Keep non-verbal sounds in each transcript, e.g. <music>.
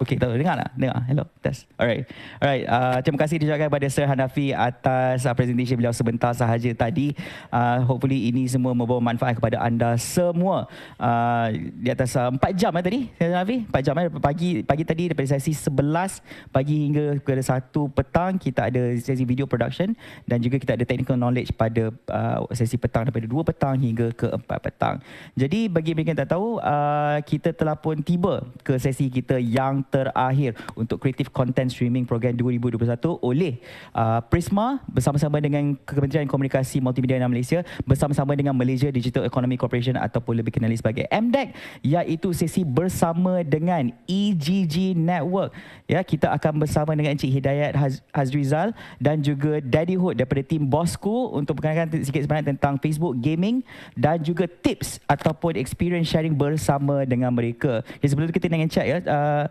Okay, tahu. Dengar tak? Dengar. Hello. Test. Alright. Alright. Uh, terima kasih dijaga kepada Sir Hanafi atas uh, presentation beliau sebentar sahaja tadi. Uh, hopefully ini semua membawa manfaat kepada anda semua. Uh, di atas uh, 4 jam eh, tadi, Sir Hanafi. 4 jam. Eh. Pagi pagi tadi daripada sesi 11 pagi hingga ke 1 petang kita ada sesi video production dan juga kita ada technical knowledge pada uh, sesi petang daripada 2 petang hingga ke 4 petang. Jadi bagi mereka yang tak tahu, uh, kita telah pun tiba ke sesi kita yang terakhir untuk Creative Content Streaming Program 2021 oleh uh, Prisma bersama-sama dengan Kementerian Komunikasi Multimedia dan Malaysia bersama-sama dengan Malaysia Digital Economy Corporation ataupun lebih kenali sebagai MDEC iaitu sesi bersama dengan EGG Network. Ya, kita akan bersama dengan Encik Hidayat Hazrizal dan juga Daddy Hood daripada tim Bosku untuk perkenalkan sikit sebanyak tentang Facebook Gaming dan juga tips ataupun experience sharing bersama dengan mereka. Ya, sebelum kita nak chat ya, uh,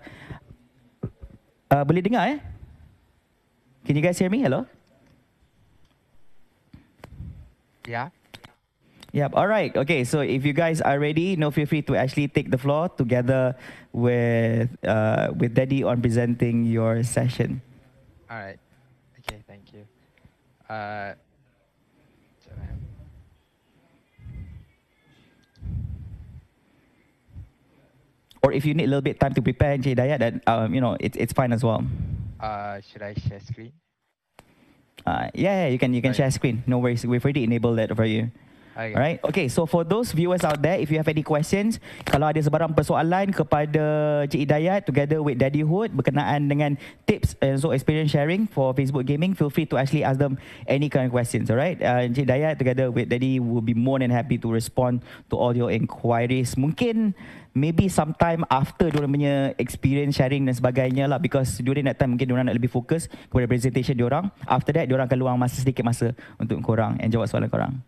Uh, boleh dengar eh? Can you guys hear me? Hello? Yeah. Yep. All right. Okay. So if you guys are ready, no, feel free to actually take the floor together with uh, with Daddy on presenting your session. All right. Okay. Thank you. Uh, or if you need a little bit time to prepare, and Hidayat, that um, you know it's it's fine as well. Uh, should I share screen? Uh, yeah, yeah, you can you can right. share screen. No worries. We've already enabled that for you. Okay. Alright. Okay, so for those viewers out there, if you have any questions, kalau ada sebarang persoalan kepada Cik Hidayat together with Daddy Hood berkenaan dengan tips and so experience sharing for Facebook gaming, feel free to actually ask them any kind of questions, alright? Uh, Cik Hidayat together with Daddy will be more than happy to respond to all your inquiries. Mungkin maybe sometime after diorang punya experience sharing dan sebagainya lah because during that time mungkin diorang nak lebih fokus kepada presentation diorang after that diorang akan luang masa sedikit masa untuk korang and jawab soalan korang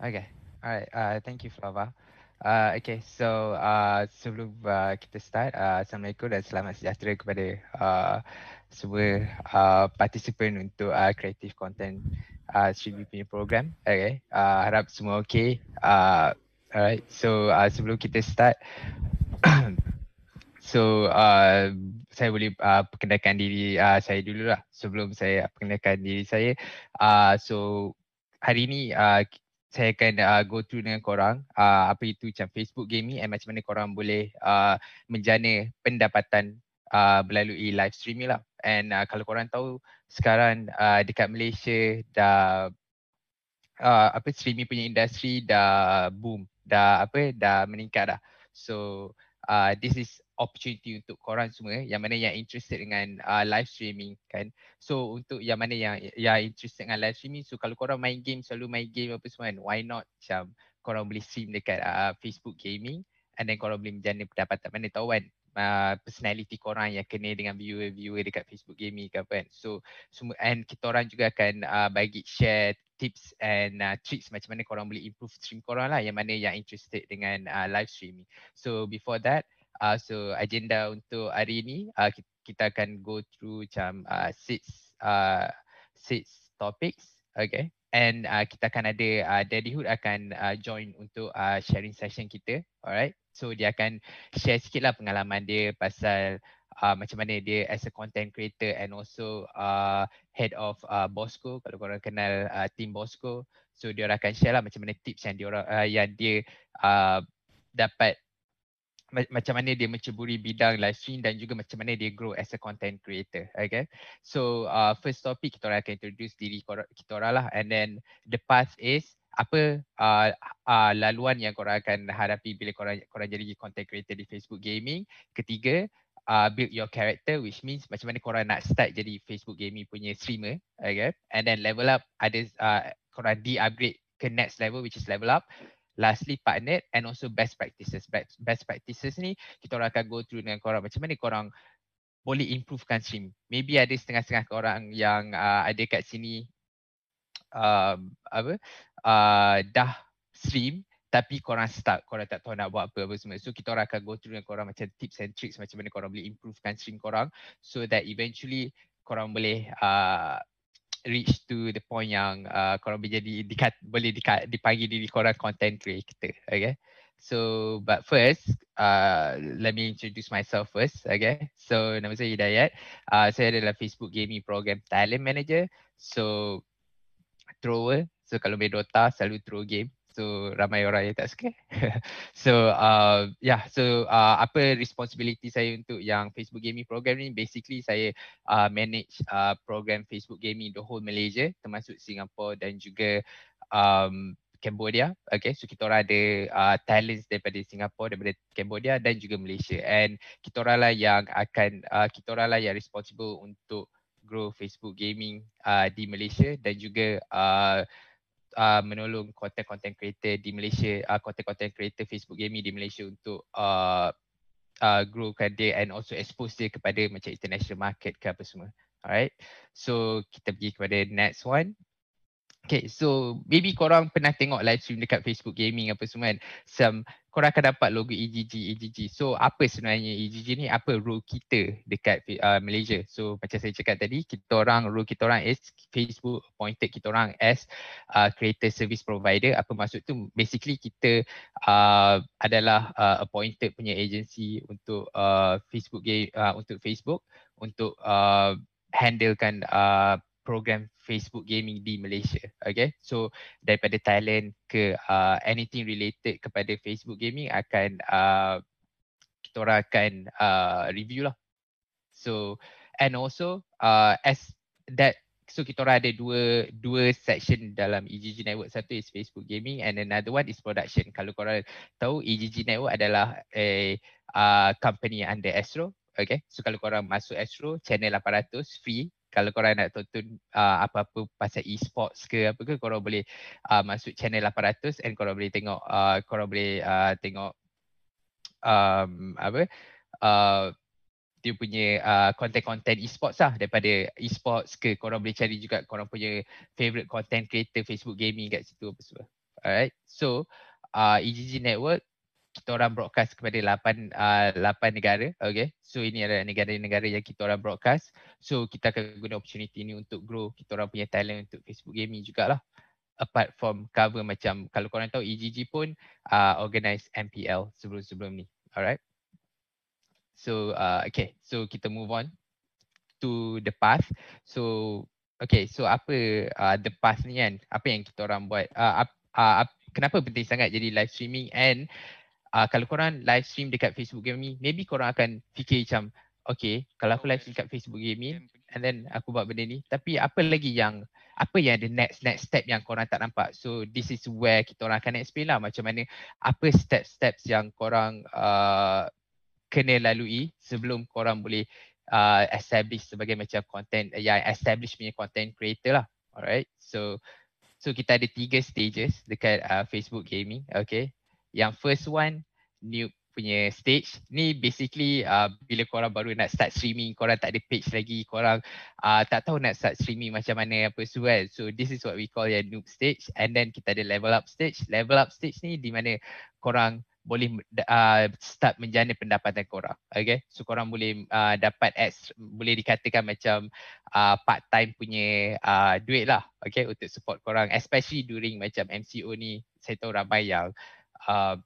Okay, alright, uh, thank you Flava uh, Okay, so uh, sebelum uh, kita start, uh, Assalamualaikum dan selamat sejahtera kepada uh, semua uh, participant untuk uh, creative content uh, streaming punya program. Okay, uh, harap semua okay. Uh, Alright, so uh, sebelum kita start, <coughs> so uh, saya boleh uh, perkenalkan diri uh, saya dulu lah. Sebelum saya perkenalkan diri saya, uh, so hari ini uh, saya akan uh, go through dengan korang uh, apa itu macam Facebook gaming and macam mana korang boleh uh, menjana pendapatan uh, melalui live streaming lah. And uh, kalau korang tahu sekarang uh, dekat Malaysia dah Uh, apa streaming punya industri dah boom dah apa dah meningkat dah. So uh, this is opportunity untuk korang semua yang mana yang interested dengan uh, live streaming kan. So untuk yang mana yang yang interested dengan live streaming so kalau korang main game selalu main game apa semua kan why not macam korang boleh stream dekat uh, Facebook gaming and then korang boleh menjana pendapatan mana tahu kan Uh, personality korang yang kena dengan viewer-viewer dekat Facebook Gaming ke apa kan. So semua and kita orang juga akan uh, bagi share tips and uh, tricks macam mana korang boleh improve stream korang lah yang mana yang interested dengan uh, live streaming. So before that uh, so agenda untuk hari ini uh, kita akan go through macam uh, six uh, six topics. Okay. And uh, kita akan ada uh, Daddyhood akan uh, join untuk uh, sharing session kita. Alright. So dia akan share sikit lah pengalaman dia pasal uh, macam mana dia as a content creator and also uh, head of uh, Bosco kalau korang kenal uh, team Bosco. So dia orang akan share lah macam mana tips yang dia orang uh, yang dia uh, dapat macam mana dia menceburi bidang live stream dan juga macam mana dia grow as a content creator. Okay. So uh, first topic kita orang akan introduce diri kita orang lah and then the path is uh, apa uh, uh, laluan yang korang akan hadapi bila korang, korang jadi content creator di Facebook Gaming. Ketiga, uh, build your character which means macam mana korang nak start jadi Facebook Gaming punya streamer. Okay? And then level up, ada uh, korang di-upgrade ke next level which is level up. Lastly, partner and also best practices. Best best practices ni, kita orang akan go through dengan korang macam mana korang boleh improvekan stream. Maybe ada setengah-setengah orang yang uh, ada kat sini um, apa? uh, dah stream tapi korang stuck, korang tak tahu nak buat apa apa semua. So kita orang akan go through dengan korang macam tips and tricks macam mana korang boleh improve kan stream korang so that eventually korang boleh uh, reach to the point yang uh, korang boleh jadi dikat, boleh dikat, dipanggil diri korang content creator. Okay. So but first uh, let me introduce myself first. Okay. So nama saya Hidayat. Uh, saya adalah Facebook Gaming Program Talent Manager. So thrower So kalau main Dota selalu throw game. So ramai orang yang tak suka. <laughs> so uh, yeah, so uh, apa responsibility saya untuk yang Facebook Gaming program ni? Basically saya uh, manage uh, program Facebook Gaming the whole Malaysia termasuk Singapore dan juga um, Cambodia. Okay, so kita orang ada uh, talents daripada Singapore, daripada Cambodia dan juga Malaysia. And kita orang lah yang akan, uh, kita orang lah yang responsible untuk grow Facebook Gaming uh, di Malaysia dan juga uh, uh, menolong konten-konten kreator di Malaysia, uh, content-content Facebook Gaming di Malaysia untuk uh, uh, growkan dia and also expose dia kepada macam international market ke apa semua. Alright, so kita pergi kepada next one. Okay, so maybe korang pernah tengok live stream dekat Facebook Gaming apa semua kan. Some korang akan dapat logo EGG, EGG. So apa sebenarnya EGG ni? Apa role kita dekat uh, Malaysia? So macam saya cakap tadi, kita orang role kita orang is Facebook appointed kita orang as uh, creator service provider. Apa maksud tu? Basically kita uh, adalah uh, appointed punya agency untuk uh, Facebook uh, untuk Facebook untuk uh, handlekan uh, program Facebook gaming di Malaysia. Okay, so daripada Thailand ke uh, anything related kepada Facebook gaming akan uh, kita orang akan uh, review lah. So and also uh, as that so kita orang ada dua dua section dalam EGG Network. Satu is Facebook gaming and another one is production. Kalau korang tahu EGG Network adalah a uh, company under Astro. Okay, so kalau korang masuk Astro, channel 800 free kalau korang nak tonton uh, apa-apa pasal e-sports ke apa ke korang boleh uh, masuk channel 800 and korang boleh tengok uh, korang boleh uh, tengok um, apa uh, dia punya uh, content-content e-sports lah daripada e-sports ke korang boleh cari juga korang punya favourite content creator Facebook gaming kat situ apa semua. Alright, so uh, EGG Network kita orang broadcast kepada lapan 8 ah, negara okey so ini adalah negara-negara yang kita orang broadcast so kita akan guna opportunity ini untuk grow kita orang punya talent untuk Facebook gaming jugalah apart from cover macam kalau korang tahu EGG pun uh, organize MPL sebelum-sebelum ni alright so uh, okay so kita move on to the path so okay so apa uh, the path ni kan apa yang kita orang buat uh, uh, uh, kenapa penting sangat jadi live streaming and uh, kalau korang live stream dekat Facebook Gaming, maybe korang akan fikir macam, okay, kalau aku live stream dekat Facebook Gaming, and then aku buat benda ni, tapi apa lagi yang, apa yang the next next step yang korang tak nampak? So, this is where kita orang akan explain lah macam mana, apa step-steps yang korang uh, kena lalui sebelum korang boleh uh, establish sebagai macam content, uh, yang establish punya content creator lah. Alright, so So kita ada tiga stages dekat uh, Facebook Gaming. Okay. Yang first one, new punya stage. Ni basically uh, bila korang baru nak start streaming, korang tak ada page lagi, korang uh, tak tahu nak start streaming macam mana apa semua kan. So this is what we call your noob stage and then kita ada level up stage. Level up stage ni di mana korang boleh uh, start menjana pendapatan korang. Okay. So korang boleh uh, dapat as boleh dikatakan macam uh, part time punya uh, duit lah. Okay. Untuk support korang. Especially during macam MCO ni saya tahu ramai yang uh,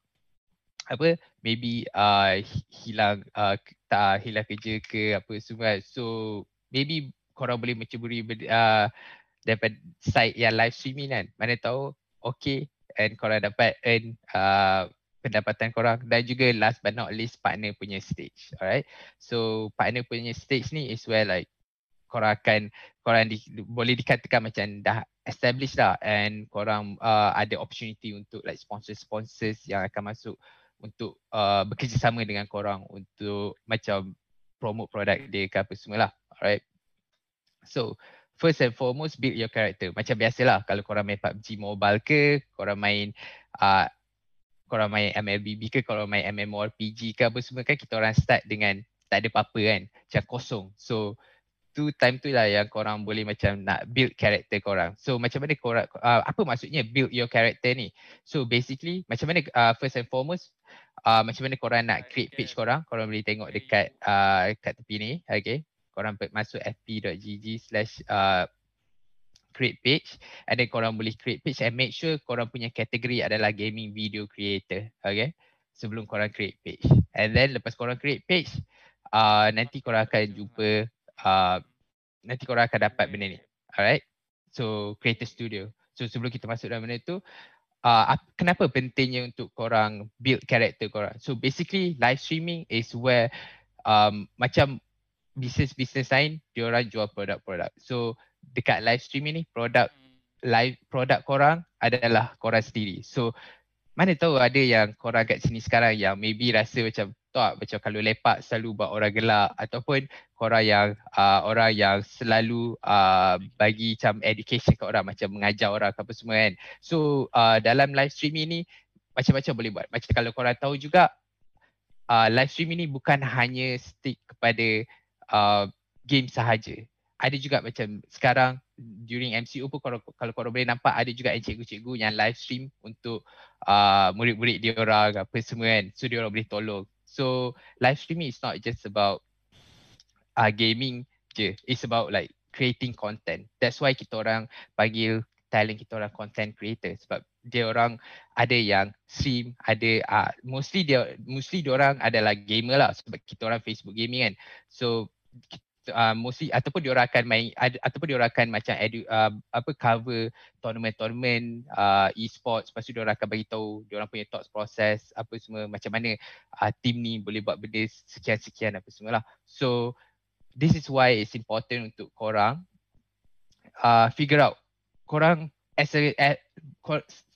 apa maybe uh, hilang uh, tak hilang kerja ke apa semua kan. so maybe korang boleh menceburi uh, dapat site yang live streaming kan mana tahu okay and korang dapat earn uh, pendapatan korang dan juga last but not least partner punya stage alright so partner punya stage ni is where like korang akan korang di, boleh dikatakan macam dah establish lah and korang uh, ada opportunity untuk like sponsor-sponsors yang akan masuk untuk uh, bekerjasama dengan korang untuk macam promote produk dia ke apa semua lah alright so first and foremost build your character macam biasalah kalau korang main PUBG Mobile ke korang main uh, korang main MLBB ke korang main MMORPG ke apa semua kan kita orang start dengan tak ada apa-apa kan macam kosong so tu time tu lah yang korang boleh macam nak build character korang. So macam mana korang, uh, apa maksudnya build your character ni? So basically macam mana uh, first and foremost, uh, macam mana korang nak create page korang, korang boleh tengok dekat uh, kat tepi ni. Okay, korang masuk fpgg slash uh, create page and then korang boleh create page and make sure korang punya kategori adalah gaming video creator. Okay, sebelum korang create page. And then lepas korang create page, Uh, nanti korang akan jumpa Uh, nanti korang akan dapat benda ni. Alright. So Creator Studio. So sebelum kita masuk dalam benda tu, uh, kenapa pentingnya untuk korang build character korang? So basically live streaming is where um, macam business-business lain, diorang jual produk-produk. So dekat live streaming ni, produk live produk korang adalah korang sendiri. So mana tahu ada yang korang kat sini sekarang yang maybe rasa macam tak macam kalau lepak selalu buat orang gelak ataupun orang yang uh, orang yang selalu uh, bagi macam education ke orang macam mengajar orang ke apa semua kan. So uh, dalam live stream ini macam-macam boleh buat. Macam kalau korang tahu juga uh, live stream ini bukan hanya stick kepada uh, game sahaja. Ada juga macam sekarang during MCO pun korang, kalau korang boleh nampak ada juga encik cikgu yang live stream untuk uh, murid-murid dia orang apa semua kan. So dia orang boleh tolong. So live streaming is not just about uh, gaming je. It's about like creating content. That's why kita orang panggil talent kita orang content creator sebab dia orang ada yang stream, ada uh, mostly dia mostly dia orang adalah gamer lah sebab kita orang Facebook gaming kan. So uh, mostly ataupun dia orang akan main ad, ataupun dia orang akan macam edu, uh, apa cover tournament-tournament uh, e-sports lepas tu dia orang akan bagi tahu dia orang punya thoughts process apa semua macam mana uh, team ni boleh buat benda sekian-sekian apa semua lah. So this is why it's important untuk korang uh, figure out korang as a, a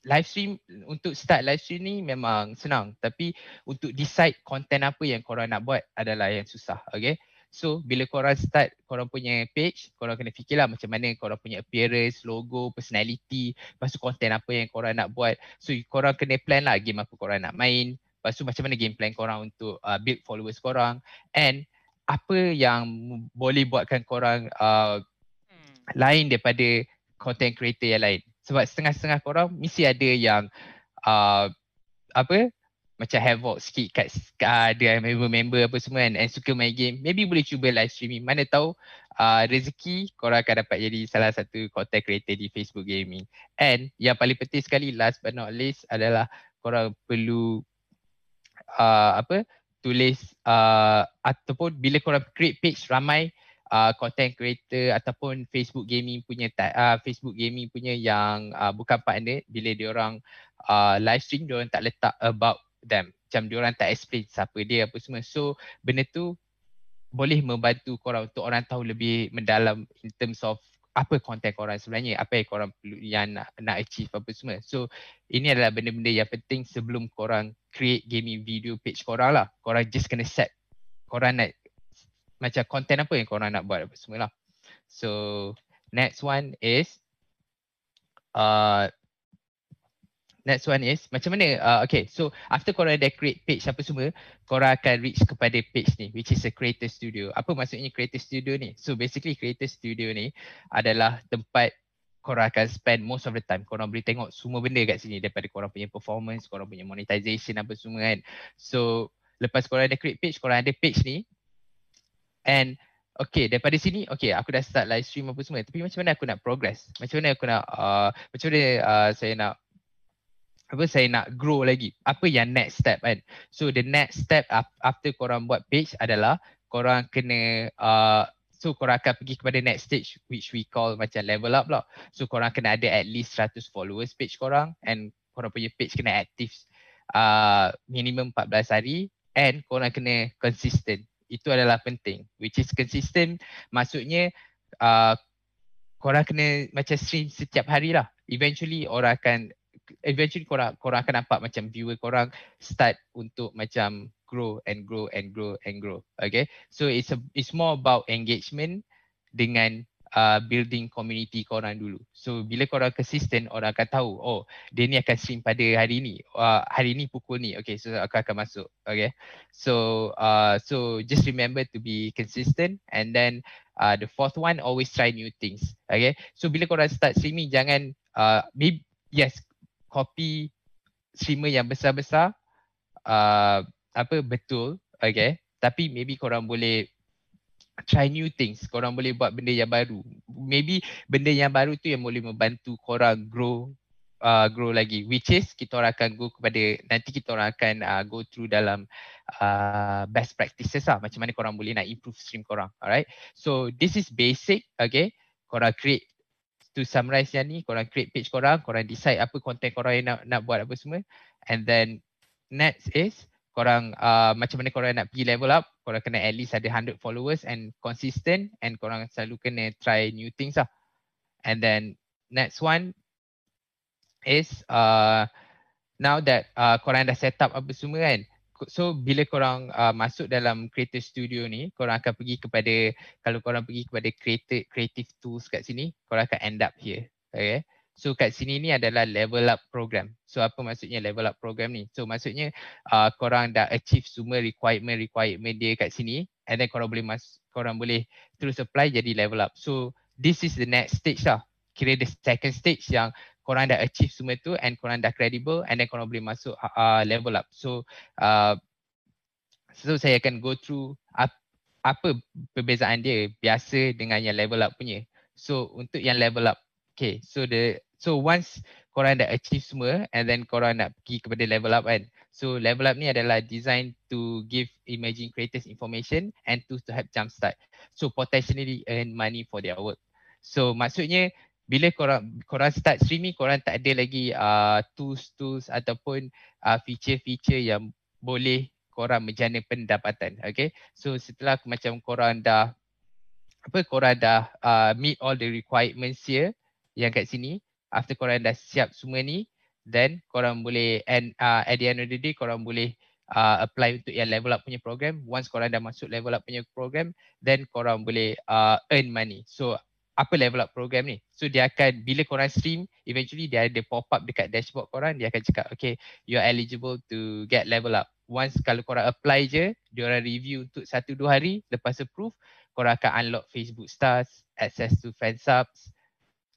live stream untuk start live stream ni memang senang tapi untuk decide content apa yang korang nak buat adalah yang susah okay So bila korang start korang punya page, korang kena fikirlah macam mana korang punya appearance, logo, personality, lepas tu content apa yang korang nak buat. So korang kena plan lah game apa korang nak main, lepas tu macam mana game plan korang untuk uh, build followers korang and apa yang boleh buatkan korang uh, hmm. lain daripada content creator yang lain. Sebab setengah-setengah korang mesti ada yang uh, apa macam havoc sikit kat uh, dia member-member apa semua kan and suka main game maybe boleh cuba live streaming mana tahu uh, rezeki korang akan dapat jadi salah satu content creator di Facebook Gaming and yang paling penting sekali last but not least adalah korang perlu uh, apa tulis uh, ataupun bila korang create page ramai uh, content creator ataupun Facebook gaming punya uh, Facebook gaming punya yang uh, bukan partner bila dia orang uh, live stream dia tak letak about them. Macam orang tak explain siapa dia apa semua. So benda tu boleh membantu korang untuk orang tahu lebih mendalam in terms of apa konten korang sebenarnya, apa yang korang perlu yang nak, nak achieve apa semua. So ini adalah benda-benda yang penting sebelum korang create gaming video page korang lah. Korang just kena set korang nak macam konten apa yang korang nak buat apa semua lah. So next one is uh, next one is macam mana uh, okay so after korang dah create page apa semua korang akan reach kepada page ni which is a creator studio apa maksudnya creator studio ni so basically creator studio ni adalah tempat korang akan spend most of the time korang boleh tengok semua benda kat sini daripada korang punya performance korang punya monetization apa semua kan so lepas korang dah create page korang ada page ni and Okay, daripada sini, okay, aku dah start live stream apa semua. Tapi macam mana aku nak progress? Macam mana aku nak, uh, macam mana uh, saya nak apa saya nak grow lagi apa yang next step kan so the next step after korang buat page adalah korang kena uh, So korang akan pergi kepada next stage which we call macam level up lah. So korang kena ada at least 100 followers page korang and korang punya page kena aktif uh, minimum 14 hari and korang kena consistent. Itu adalah penting. Which is consistent maksudnya uh, korang kena macam stream setiap hari lah. Eventually orang akan eventually korang korang akan nampak macam viewer korang start untuk macam grow and grow and grow and grow okay so it's a, it's more about engagement dengan uh, building community korang dulu so bila korang consistent orang akan tahu oh dia ni akan stream pada hari ni uh, hari ni pukul ni okay so aku akan masuk okay so uh, so just remember to be consistent and then uh, the fourth one always try new things okay so bila korang start streaming jangan uh, maybe, yes copy streamer yang besar-besar uh, apa betul okay tapi maybe korang boleh try new things korang boleh buat benda yang baru maybe benda yang baru tu yang boleh membantu korang grow uh, grow lagi which is kita orang akan go kepada nanti kita orang akan uh, go through dalam uh, best practices lah macam mana korang boleh nak improve stream korang alright so this is basic okay korang create to summarize yang ni korang create page korang korang decide apa content korang yang nak nak buat apa semua and then next is korang uh, macam mana korang nak pergi level up korang kena at least ada 100 followers and consistent and korang selalu kena try new things lah and then next one is uh, now that uh, korang dah set up apa semua kan so bila korang uh, masuk dalam creator studio ni korang akan pergi kepada kalau korang pergi kepada creator creative tools kat sini korang akan end up here okay so kat sini ni adalah level up program so apa maksudnya level up program ni so maksudnya uh, korang dah achieve semua requirement requirement dia kat sini and then korang boleh mas korang boleh terus apply jadi level up so this is the next stage lah kira the second stage yang korang dah achieve semua tu and korang dah credible and then korang boleh masuk uh, level up. So uh, so saya akan go through ap, apa perbezaan dia biasa dengan yang level up punya. So untuk yang level up, okay. So the so once korang dah achieve semua and then korang nak pergi kepada level up kan. So level up ni adalah designed to give emerging creators information and tools to help jumpstart. So potentially earn money for their work. So maksudnya bila korang korang start streaming korang tak ada lagi uh, tools tools ataupun uh, feature-feature yang boleh korang menjana pendapatan okay? so setelah macam korang dah apa korang dah uh, meet all the requirements here yang kat sini after korang dah siap semua ni then korang boleh and uh, at the end of the day korang boleh uh, apply untuk yang level up punya program once korang dah masuk level up punya program then korang boleh uh, earn money so apa level up program ni. So dia akan bila korang stream eventually dia ada pop up dekat dashboard korang dia akan cakap okay you are eligible to get level up. Once kalau korang apply je dia orang review untuk satu dua hari lepas approve korang akan unlock Facebook stars, access to fan subs,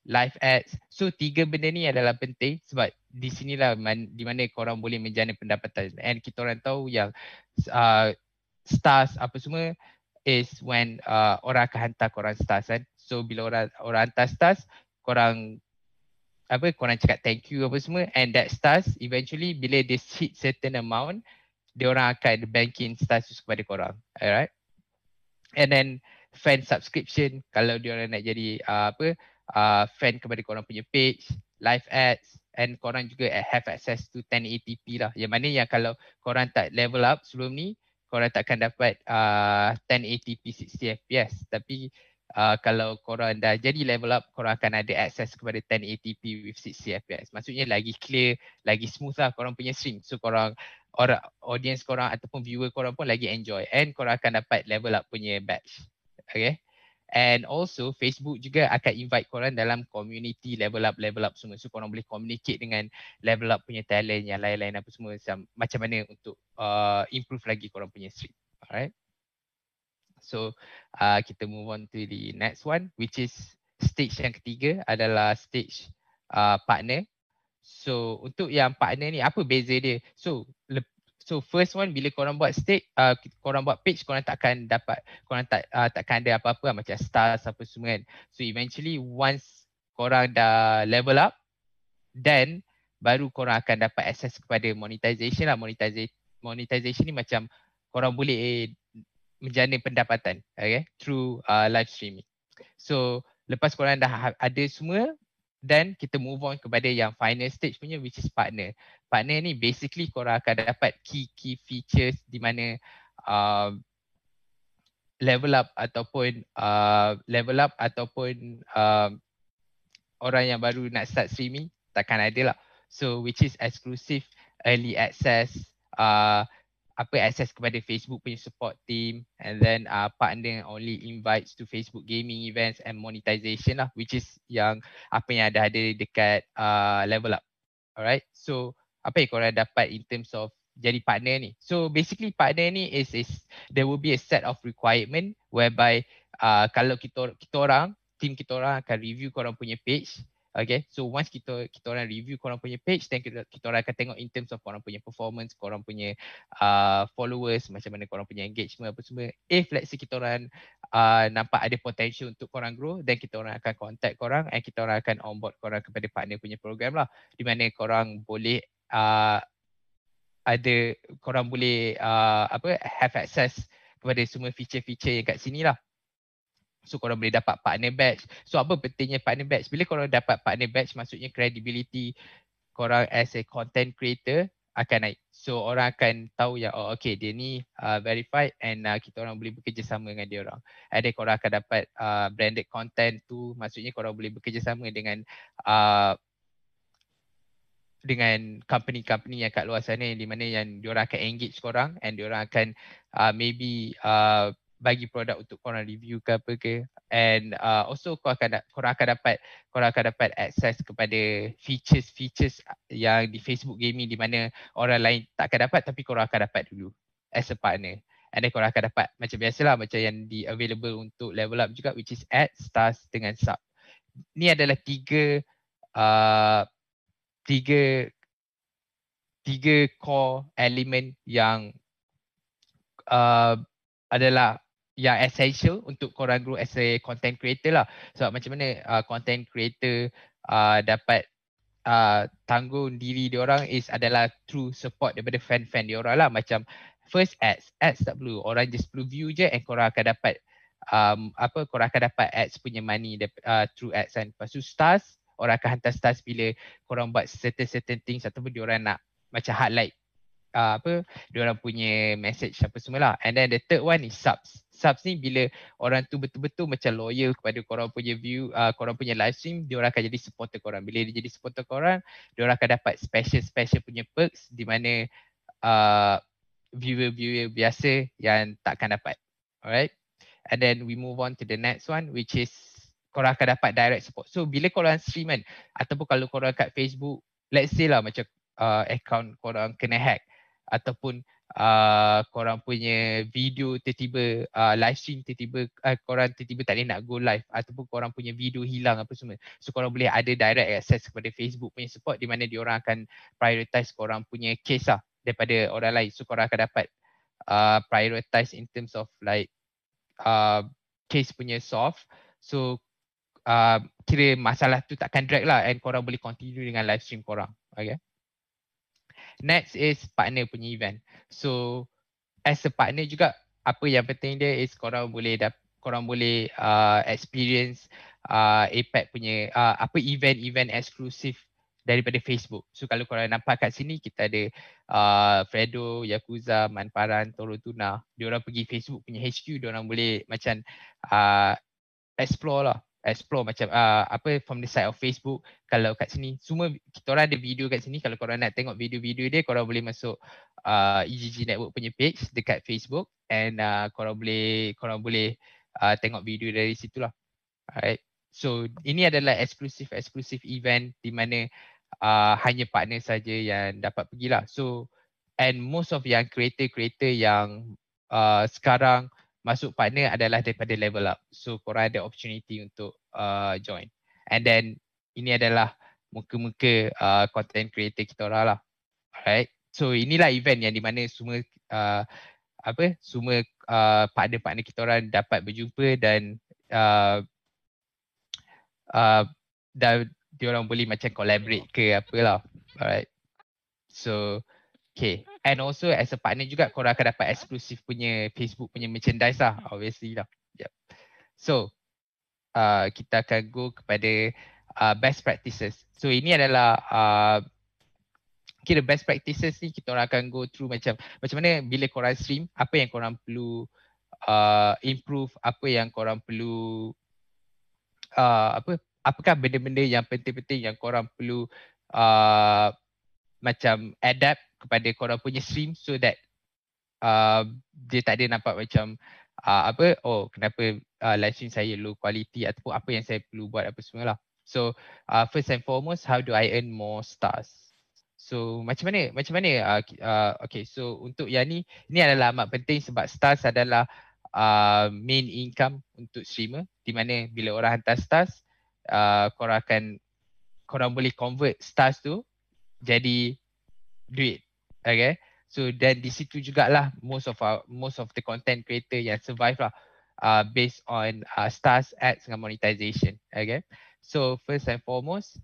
live ads. So tiga benda ni adalah penting sebab di sinilah man, di mana korang boleh menjana pendapatan. And kita orang tahu yang uh, stars apa semua is when uh, orang akan hantar korang stars kan. So bila orang orang hantar task, korang apa korang cakap thank you apa semua and that stars eventually bila they hit certain amount dia orang akan bank in stars tu kepada korang alright and then fan subscription kalau dia orang nak jadi uh, apa uh, fan kepada korang punya page live ads and korang juga have access to 1080p lah yang mana yang kalau korang tak level up sebelum ni korang takkan dapat uh, 1080p 60fps tapi uh, kalau korang dah jadi level up, korang akan ada access kepada 1080p with 60fps. Maksudnya lagi clear, lagi smooth lah korang punya stream. So korang, orang, audience korang ataupun viewer korang pun lagi enjoy. And korang akan dapat level up punya badge. Okay. And also Facebook juga akan invite korang dalam community level up, level up semua. So korang boleh communicate dengan level up punya talent yang lain-lain apa semua. Macam mana untuk uh, improve lagi korang punya stream. Alright. So uh, kita move on to the next one which is stage yang ketiga adalah stage uh, partner. So untuk yang partner ni apa beza dia? So le- so first one bila korang buat stage uh, korang buat page korang takkan dapat korang tak uh, takkan ada apa-apa lah, macam stars apa semua kan. So eventually once korang dah level up then baru korang akan dapat access kepada monetization lah monetization monetization ni macam korang boleh eh, menjana pendapatan okay, through uh, live streaming. So lepas korang dah ha-, ada semua dan kita move on kepada yang final stage punya which is partner. Partner ni basically korang akan dapat key key features di mana uh, level up ataupun uh, level up ataupun uh, orang yang baru nak start streaming takkan ada lah. So which is exclusive early access uh, apa akses kepada Facebook punya support team and then uh, partner only invites to Facebook gaming events and monetization lah which is yang apa yang ada ada dekat uh, level up. Alright. So apa yang korang dapat in terms of jadi partner ni. So basically partner ni is is there will be a set of requirement whereby uh, kalau kita kita orang team kita orang akan review korang punya page Okay, so once kita kita orang review korang punya page, then kita, kita orang akan tengok in terms of korang punya performance, korang punya uh, followers, macam mana korang punya engagement apa semua. If let's say kita orang uh, nampak ada potential untuk korang grow, then kita orang akan contact korang and kita orang akan onboard korang kepada partner punya program lah. Di mana korang boleh uh, ada, korang boleh uh, apa, have access kepada semua feature-feature yang kat sini lah. So korang boleh dapat partner badge. So apa pentingnya partner badge? Bila korang dapat partner badge maksudnya credibility korang as a content creator akan naik. So orang akan tahu yang oh okay dia ni uh, verified and uh, kita orang boleh bekerjasama dengan dia orang. And then korang akan dapat uh, branded content tu maksudnya korang boleh bekerjasama dengan uh, dengan company-company yang kat luar sana di mana yang diorang akan engage korang and diorang akan uh, maybe uh, bagi produk untuk korang review ke apa ke and uh, also korang akan, korang akan dapat korang akan dapat access kepada features-features uh, yang di Facebook Gaming di mana orang lain tak akan dapat tapi korang akan dapat dulu as a partner and then korang akan dapat macam biasa lah macam yang di available untuk level up juga which is add stars dengan sub ni adalah tiga uh, tiga tiga core element yang uh, adalah yang essential untuk korang grow as a content creator lah. So macam mana uh, content creator uh, dapat uh, tanggung diri orang is adalah through support daripada fan-fan dia orang lah. Macam first ads, ads tak perlu. Orang just perlu view je and korang akan dapat um, apa korang akan dapat ads punya money de- uh, through ads kan. Lepas tu stars, orang akan hantar stars bila korang buat certain-certain things ataupun orang nak macam highlight uh, apa dia orang punya message apa semualah and then the third one is subs subs ni bila orang tu betul-betul macam loyal kepada korang punya view uh, korang punya live stream dia orang akan jadi supporter korang bila dia jadi supporter korang dia orang akan dapat special special punya perks di mana uh, viewer-viewer biasa yang takkan dapat alright and then we move on to the next one which is korang akan dapat direct support so bila korang stream kan ataupun kalau korang kat Facebook let's say lah macam uh, account korang kena hack ataupun uh, korang punya video tiba-tiba uh, live stream tiba-tiba uh, korang tiba-tiba tak boleh nak go live ataupun korang punya video hilang apa semua so korang boleh ada direct access kepada Facebook punya support di mana diorang akan prioritize korang punya case lah daripada orang lain so korang akan dapat uh, prioritize in terms of like uh, case punya solve, so uh, kira masalah tu takkan drag lah and korang boleh continue dengan live stream korang okay Next is partner punya event. So as a partner juga apa yang penting dia is korang boleh dapat korang boleh uh, experience uh, APEC punya uh, apa event-event eksklusif daripada Facebook. So kalau korang nampak kat sini kita ada uh, Fredo, Yakuza, Manparan, Toro Tuna. Diorang pergi Facebook punya HQ, diorang boleh macam uh, explore lah explore macam uh, apa from the side of Facebook kalau kat sini semua kita orang ada video kat sini kalau korang nak tengok video-video dia korang boleh masuk uh, ah, EGG Network punya page dekat Facebook and uh, korang boleh korang boleh uh, tengok video dari situ lah alright so ini adalah eksklusif eksklusif event di mana uh, hanya partner saja yang dapat pergi lah so and most of yang creator-creator yang uh, sekarang masuk partner adalah daripada level up. So korang ada opportunity untuk uh, join. And then ini adalah muka-muka uh, content creator kita orang lah. Alright. So inilah event yang di mana semua uh, apa semua uh, partner-partner kita orang dapat berjumpa dan uh, uh, dan diorang boleh macam collaborate ke apa lah, Alright. So uh, Okay. And also as a partner juga korang akan dapat eksklusif punya Facebook punya merchandise lah. Obviously lah. Yep. So uh, kita akan go kepada uh, best practices. So ini adalah uh, kira best practices ni kita orang akan go through macam macam mana bila korang stream apa yang korang perlu uh, improve apa yang korang perlu uh, apa apakah benda-benda yang penting-penting yang korang perlu uh, macam adapt kepada korang punya stream so that uh, dia tak ada nampak macam uh, apa oh kenapa uh, live stream saya low quality ataupun apa yang saya perlu buat apa semua lah. So uh, first and foremost how do I earn more stars? So macam mana macam mana uh, uh, okay so untuk yang ni ni adalah amat penting sebab stars adalah uh, main income untuk streamer di mana bila orang hantar stars uh, korang akan korang boleh convert stars tu jadi duit Okay. So then di situ juga lah most of our, most of the content creator yang survive lah uh, based on uh, stars ads dengan monetization. Okay. So first and foremost,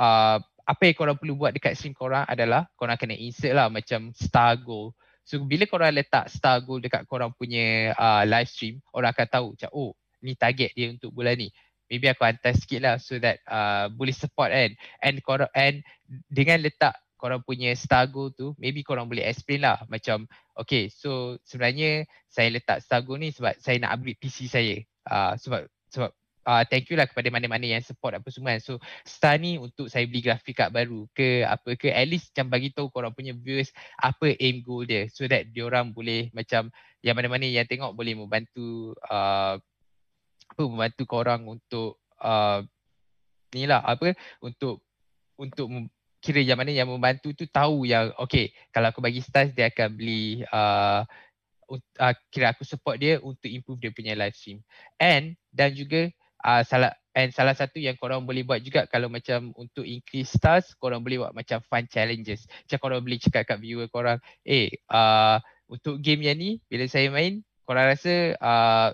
uh, apa yang korang perlu buat dekat stream korang adalah korang kena insert lah macam star goal. So bila korang letak star goal dekat korang punya uh, live stream, orang akan tahu macam oh ni target dia untuk bulan ni. Maybe aku hantar sikit lah so that uh, boleh support kan. And, korang, and dengan letak korang punya stago tu maybe korang boleh explain lah macam okay so sebenarnya saya letak stago ni sebab saya nak upgrade PC saya uh, sebab sebab uh, thank you lah kepada mana-mana yang support apa semua kan. So start ni untuk saya beli grafik card baru ke apa ke at least macam bagi tahu korang punya viewers apa aim goal dia so that diorang boleh macam yang mana-mana yang tengok boleh membantu uh, apa membantu korang untuk uh, ni lah apa untuk untuk kira yang mana yang membantu tu tahu yang okay kalau aku bagi stars dia akan beli uh, uh, kira aku support dia untuk improve dia punya live stream and dan juga uh, salah and salah satu yang korang boleh buat juga kalau macam untuk increase stars korang boleh buat macam fun challenges macam korang boleh cakap kat viewer korang eh uh, untuk game yang ni bila saya main korang rasa uh,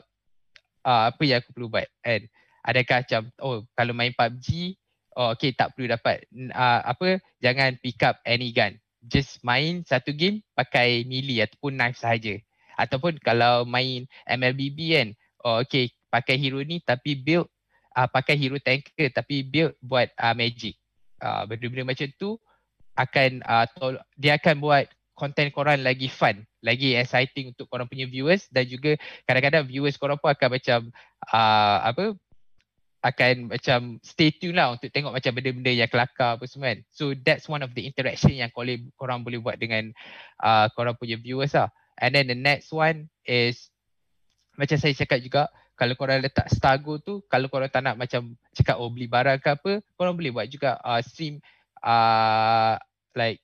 uh, apa yang aku perlu buat and adakah macam oh kalau main PUBG oh okay tak perlu dapat uh, apa jangan pick up any gun just main satu game pakai melee ataupun knife saja ataupun kalau main MLBB kan oh okay pakai hero ni tapi build uh, pakai hero tanker tapi build buat uh, magic uh, benda-benda macam tu akan uh, tol- dia akan buat konten korang lagi fun lagi exciting untuk korang punya viewers dan juga kadang-kadang viewers korang pun akan macam uh, apa akan macam stay tune lah untuk tengok macam benda-benda yang kelakar apa semua kan. So that's one of the interaction yang korang, korang boleh buat dengan uh, korang punya viewers lah. And then the next one is macam saya cakap juga kalau korang letak stago tu kalau korang tak nak macam cakap oh beli barang ke apa korang boleh buat juga uh, stream uh, like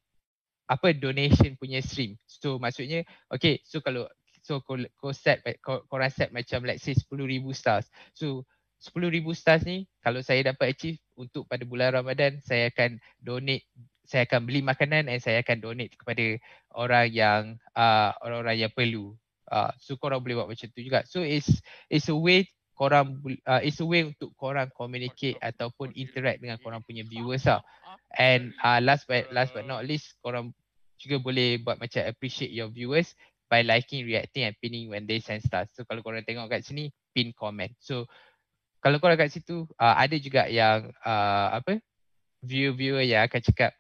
apa donation punya stream. So maksudnya okay so kalau so kau set kau set macam let's say 10,000 stars. So 10,000 stars ni kalau saya dapat achieve untuk pada bulan Ramadan saya akan donate saya akan beli makanan dan saya akan donate kepada orang yang uh, orang-orang yang perlu. Uh, so korang boleh buat macam tu juga. So it's it's a way korang uh, it's a way untuk korang communicate ataupun interact dengan korang punya viewers lah. And uh, last but last but not least korang juga boleh buat macam appreciate your viewers by liking, reacting and pinning when they send stars. So kalau korang tengok kat sini pin comment. So kalau kau dekat situ uh, ada juga yang uh, apa viewer-viewer yang akan cakap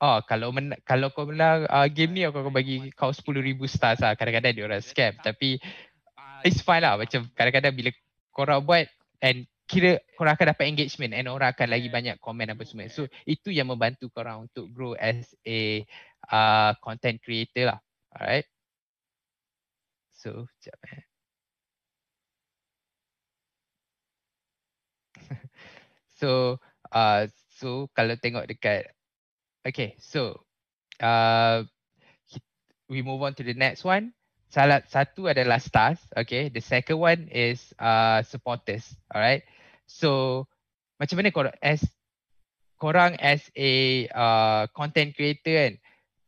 Oh, kalau men- kalau kau menang uh, game ni aku akan bagi kau 10,000 stars lah. Kadang-kadang dia orang scam tapi it's fine lah macam kadang-kadang bila korang buat and kira korang akan dapat engagement and orang akan lagi banyak komen apa semua. So itu yang membantu korang untuk grow as a uh, content creator lah. Alright. So, jap eh. So uh, so kalau tengok dekat okay so uh, we move on to the next one. Salah satu adalah stars. Okay. The second one is uh, supporters. Alright. So macam mana korang as korang as a uh, content creator kan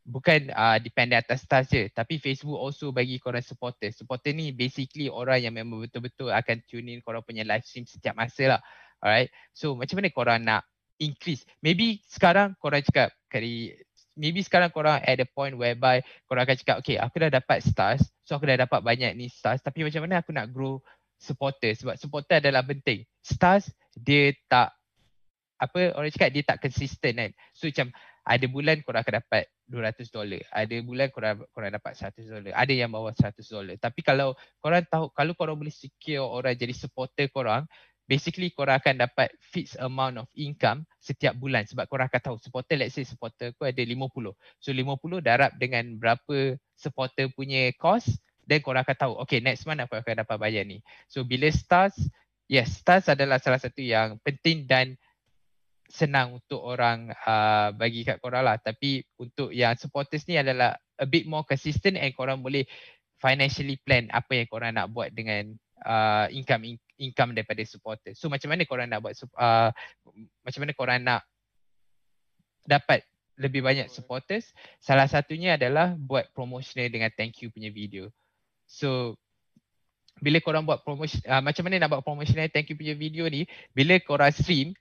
bukan uh, depend atas stars je tapi Facebook also bagi korang supporters. Supporter ni basically orang yang memang betul-betul akan tune in korang punya live stream setiap masa lah. Alright. So macam mana korang nak increase? Maybe sekarang korang cakap kari maybe sekarang korang at the point whereby korang akan cakap okay aku dah dapat stars so aku dah dapat banyak ni stars tapi macam mana aku nak grow supporter sebab supporter adalah penting stars dia tak apa orang cakap dia tak consistent kan so macam ada bulan korang akan dapat 200 dolar ada bulan korang korang dapat 100 dolar ada yang bawah 100 dolar tapi kalau korang tahu kalau korang boleh secure orang jadi supporter korang basically korang akan dapat fixed amount of income setiap bulan sebab korang akan tahu supporter let's say supporter kau ada 50 so 50 darab dengan berapa supporter punya cost then korang akan tahu okay next month aku akan dapat bayar ni so bila stars yes stars adalah salah satu yang penting dan senang untuk orang uh, bagi kat korang lah tapi untuk yang supporters ni adalah a bit more consistent and korang boleh financially plan apa yang korang nak buat dengan uh, income in- income daripada supporter. So macam mana korang nak buat uh, macam mana korang nak dapat lebih banyak hmm. supporters? Salah satunya adalah buat promotional dengan thank you punya video. So bila korang buat promotion uh, macam mana nak buat promotional thank you punya video ni, bila korang stream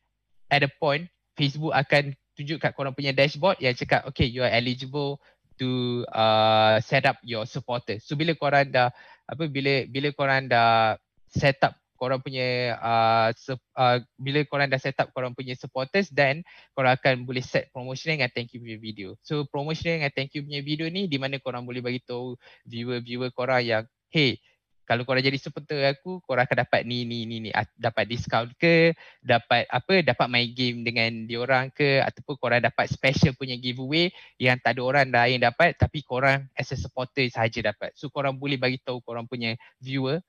at a point Facebook akan tunjuk kat korang punya dashboard yang cakap okay you are eligible to uh, set up your supporters. So bila korang dah apa bila bila korang dah set up korang punya uh, se- uh, bila korang dah set up korang punya supporters dan korang akan boleh set promotion dengan thank you punya video. So promotion dengan thank you punya video ni di mana korang boleh bagi tahu viewer-viewer korang yang hey kalau korang jadi supporter aku, korang akan dapat ni, ni, ni, ni. Dapat discount ke, dapat apa, dapat main game dengan diorang ke, ataupun korang dapat special punya giveaway yang tak ada orang lain dapat, tapi korang as a supporter sahaja dapat. So korang boleh bagi tahu korang punya viewer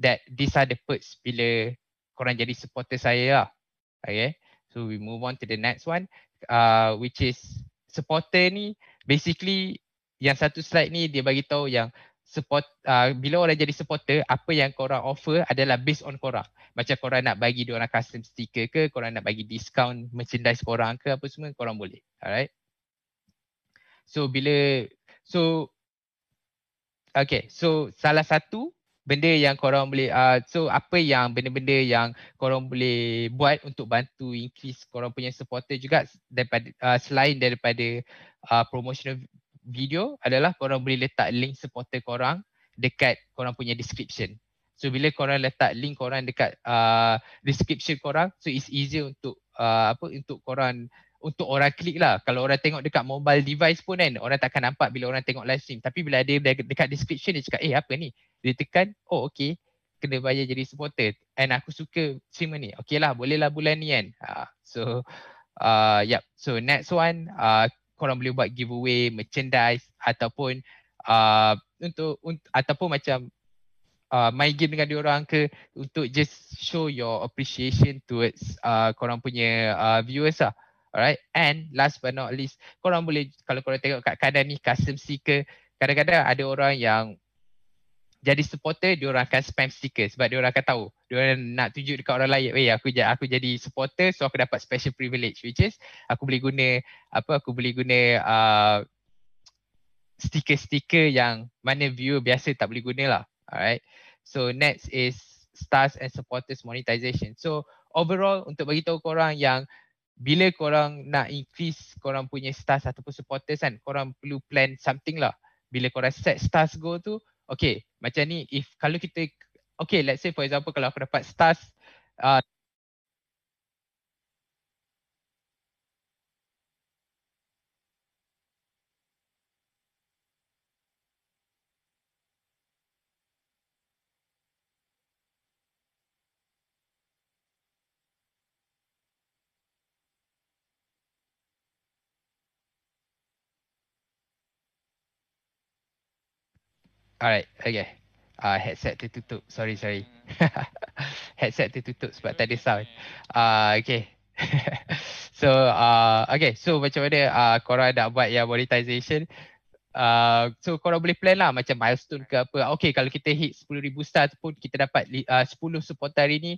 that these are the perks bila korang jadi supporter saya lah. Okay. So we move on to the next one uh, which is supporter ni basically yang satu slide ni dia bagi tahu yang support uh, bila orang jadi supporter apa yang korang offer adalah based on korang. Macam korang nak bagi dia orang custom sticker ke, korang nak bagi discount merchandise korang ke apa semua korang boleh. Alright. So bila so Okay, so salah satu benda yang korang boleh uh, so apa yang benda-benda yang korang boleh buat untuk bantu increase korang punya supporter juga daripada uh, selain daripada uh, promotional video adalah korang boleh letak link supporter korang dekat korang punya description. So bila korang letak link korang dekat uh, description korang so it's easier untuk uh, apa untuk korang untuk orang klik lah. Kalau orang tengok dekat mobile device pun kan orang takkan nampak bila orang tengok live stream. Tapi bila ada dekat description dia cakap eh apa ni? dia tekan oh okey kena bayar jadi supporter and aku suka stream ni okay bolehlah boleh lah bulan ni kan uh, so uh, yep so next one uh, korang boleh buat giveaway merchandise ataupun uh, untuk, untuk ataupun macam uh, main game dengan diorang ke untuk just show your appreciation towards uh, korang punya uh, viewers lah Alright and last but not least korang boleh kalau korang tengok kat kadang ni custom seeker kadang-kadang ada orang yang jadi supporter dia orang akan spam stiker sebab dia orang akan tahu dia orang nak tunjuk dekat orang lain weh aku aku jadi supporter so aku dapat special privilege which is aku boleh guna apa aku boleh guna uh, stiker-stiker yang mana view biasa tak boleh guna lah alright so next is stars and supporters monetization so overall untuk bagi tahu korang yang bila korang nak increase korang punya stars ataupun supporters kan korang perlu plan something lah bila korang set stars goal tu okay macam ni if kalau kita okay let's say for example kalau aku dapat stars uh, Alright, okay. Uh, headset tertutup. Sorry, sorry. <laughs> headset tertutup sebab tak ada sound. Uh, okay. <laughs> so, uh, okay. So, macam mana uh, korang nak buat yang monetization? Uh, so korang boleh plan lah macam milestone ke apa Okay kalau kita hit 10,000 star pun kita dapat uh, 10 support hari ni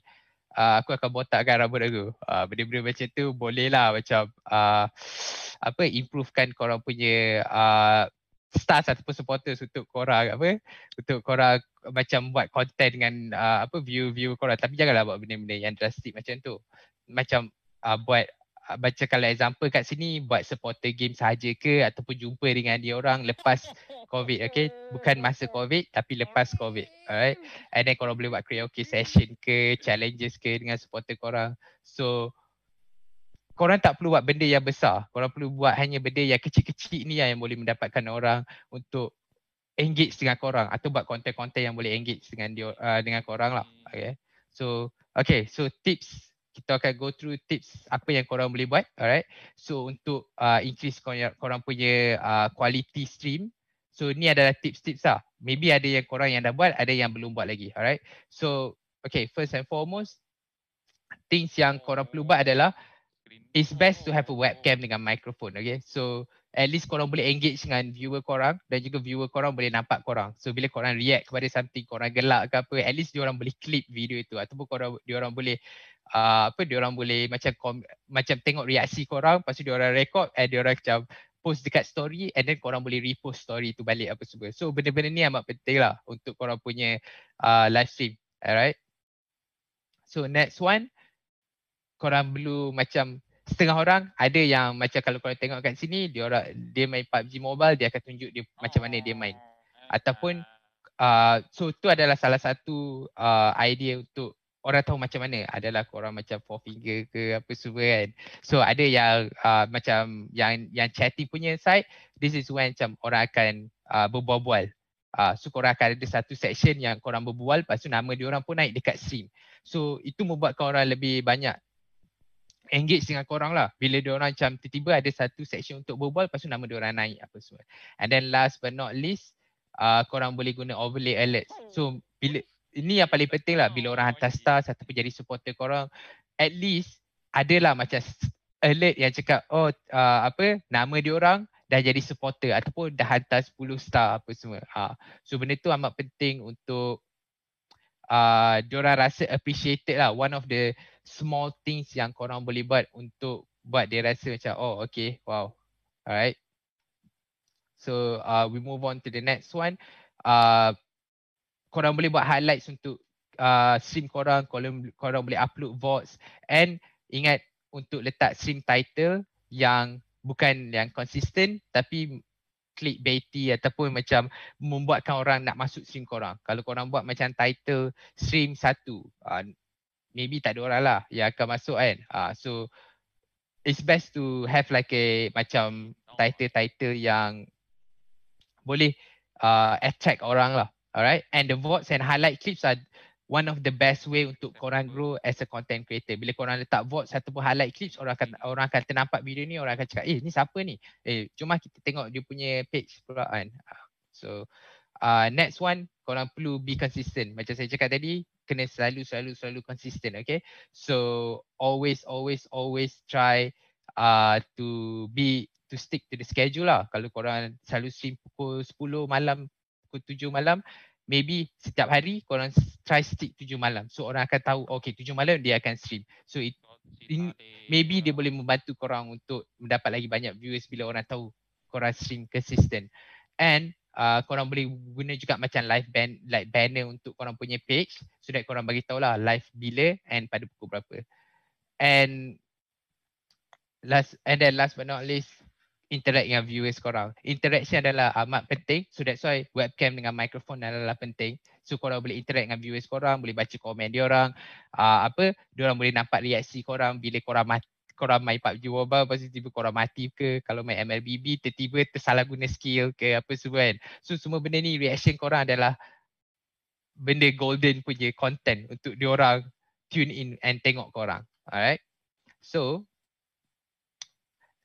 uh, Aku akan botakkan rambut aku uh, Benda-benda macam tu boleh lah macam uh, Apa improvekan korang punya uh, stars ataupun supporters untuk korang apa untuk korang macam buat content dengan uh, apa view-view korang tapi janganlah buat benda-benda yang drastic macam tu macam uh, buat ah, baca kalau example kat sini buat supporter game saja ke ataupun jumpa dengan dia orang lepas covid okey bukan masa covid tapi lepas covid alright and then korang boleh buat karaoke session ke challenges ke dengan supporter korang so korang tak perlu buat benda yang besar. Korang perlu buat hanya benda yang kecil-kecil ni lah yang boleh mendapatkan orang untuk engage dengan korang atau buat konten-konten yang boleh engage dengan dia, uh, dengan korang lah. Hmm. Okay. So, okay. So, tips. Kita akan go through tips apa yang korang boleh buat. Alright. So, untuk uh, increase korang, korang punya uh, quality stream. So, ni adalah tips-tips lah. Maybe ada yang korang yang dah buat, ada yang belum buat lagi. Alright. So, okay. First and foremost, things yang korang perlu buat adalah it's best to oh. have a webcam dengan microphone, okay? So at least korang boleh engage dengan viewer korang dan juga viewer korang boleh nampak korang. So bila korang react kepada something, korang gelak ke apa, at least diorang boleh clip video itu ataupun korang diorang boleh uh, apa diorang boleh macam kom, macam tengok reaksi korang, lepas tu diorang record and diorang macam post dekat story and then korang boleh repost story tu balik apa semua. So benda-benda ni amat penting lah untuk korang punya uh, live stream. Alright. So next one, korang perlu macam setengah orang ada yang macam kalau kau tengok kat sini dia orang dia main PUBG Mobile dia akan tunjuk dia macam mana dia main ataupun uh, so tu adalah salah satu uh, idea untuk orang tahu macam mana adalah kau orang macam four finger ke apa semua kan so ada yang uh, macam yang yang chatting punya side this is when macam orang akan uh, berbual-bual uh, so korang akan ada satu section yang orang berbual lepas tu nama dia orang pun naik dekat stream so itu membuatkan orang lebih banyak engage dengan korang lah bila dia orang macam tiba-tiba ada satu section untuk berbual lepas tu nama dia naik apa semua and then last but not least uh, korang boleh guna overlay alert. so bila ini yang paling penting lah bila orang hantar stars ataupun jadi supporter korang at least adalah macam alert yang cakap oh uh, apa nama diorang dah jadi supporter ataupun dah hantar 10 star apa semua. Ha. So benda tu amat penting untuk uh, diorang rasa appreciated lah. One of the small things yang korang boleh buat untuk buat dia rasa macam oh okay wow alright so uh, we move on to the next one uh, korang boleh buat highlights untuk uh, stream korang, korang korang boleh upload votes and ingat untuk letak stream title yang bukan yang consistent tapi klik clickbaity ataupun macam membuatkan orang nak masuk stream korang. Kalau korang buat macam title stream satu, uh, maybe tak ada orang lah yang akan masuk kan. Uh, so it's best to have like a macam title-title yang boleh uh, attract orang lah. Alright. And the votes and highlight clips are one of the best way untuk korang grow as a content creator. Bila korang letak votes ataupun highlight clips, orang akan orang akan ternampak video ni, orang akan cakap, eh ni siapa ni? Eh, cuma kita tengok dia punya page pula kan. Ah, so, uh, next one, korang perlu be consistent. Macam saya cakap tadi, kena selalu selalu selalu consistent okay so always always always try uh, to be to stick to the schedule lah kalau korang selalu stream pukul 10 malam pukul 7 malam maybe setiap hari korang try stick 7 malam so orang akan tahu okay 7 malam dia akan stream so it oh, in, maybe dia boleh membantu korang untuk mendapat lagi banyak viewers bila orang tahu korang stream consistent and uh, korang boleh guna juga macam live band like banner untuk korang punya page so that korang bagi lah live bila and pada pukul berapa and last and then last but not least interact dengan viewers korang. Interaction adalah amat penting. So that's why webcam dengan mikrofon adalah penting. So korang boleh interact dengan viewers korang, boleh baca komen dia orang, uh, ah, apa, dia orang boleh nampak reaksi korang bila korang mati korang main PUBG Mobile lepas tu tiba korang mati ke kalau main MLBB tiba-tiba tersalah guna skill ke apa semua kan. So semua benda ni reaction korang adalah benda golden punya content untuk diorang tune in and tengok korang. Alright. So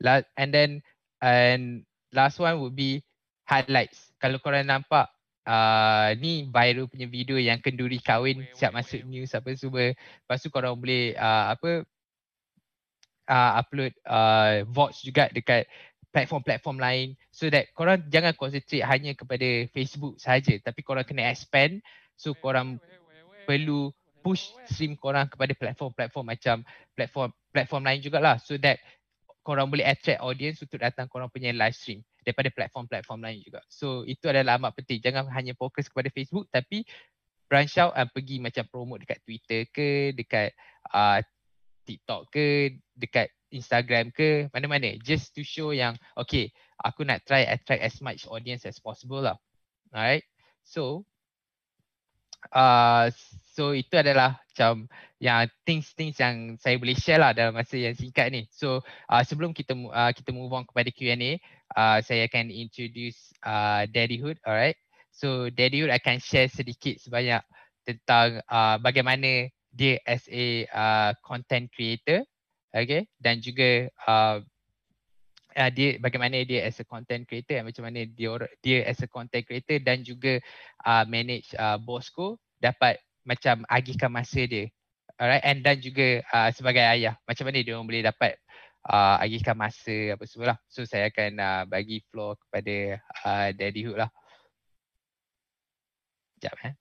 and then and last one would be highlights. Kalau korang nampak Uh, ni viral punya video yang kenduri kahwin siap masuk news apa semua lepas tu korang boleh uh, apa uh, upload uh, VODs juga dekat platform-platform lain so that korang jangan concentrate hanya kepada Facebook saja tapi korang kena expand so korang perlu push stream korang kepada platform-platform macam platform platform lain jugalah so that korang boleh attract audience untuk datang korang punya live stream daripada platform-platform lain juga. So itu adalah amat penting. Jangan hanya fokus kepada Facebook tapi branch out uh, pergi macam promote dekat Twitter ke dekat uh, TikTok ke dekat Instagram ke mana-mana just to show yang okay aku nak try attract as much audience as possible lah alright so uh, so itu adalah macam yang things-things yang saya boleh share lah dalam masa yang singkat ni so uh, sebelum kita uh, kita move on kepada Q&A uh, saya akan introduce uh, Daddyhood alright so Daddyhood akan share sedikit sebanyak tentang uh, bagaimana dia as a uh, content creator okay dan juga uh, uh, dia bagaimana dia as a content creator macam mana dia dia as a content creator dan juga uh, manage uh, Bosco dapat macam agihkan masa dia alright and dan juga uh, sebagai ayah macam mana dia orang boleh dapat uh, agihkan masa apa semua lah so saya akan uh, bagi floor kepada uh, Daddy Hood lah Sekejap eh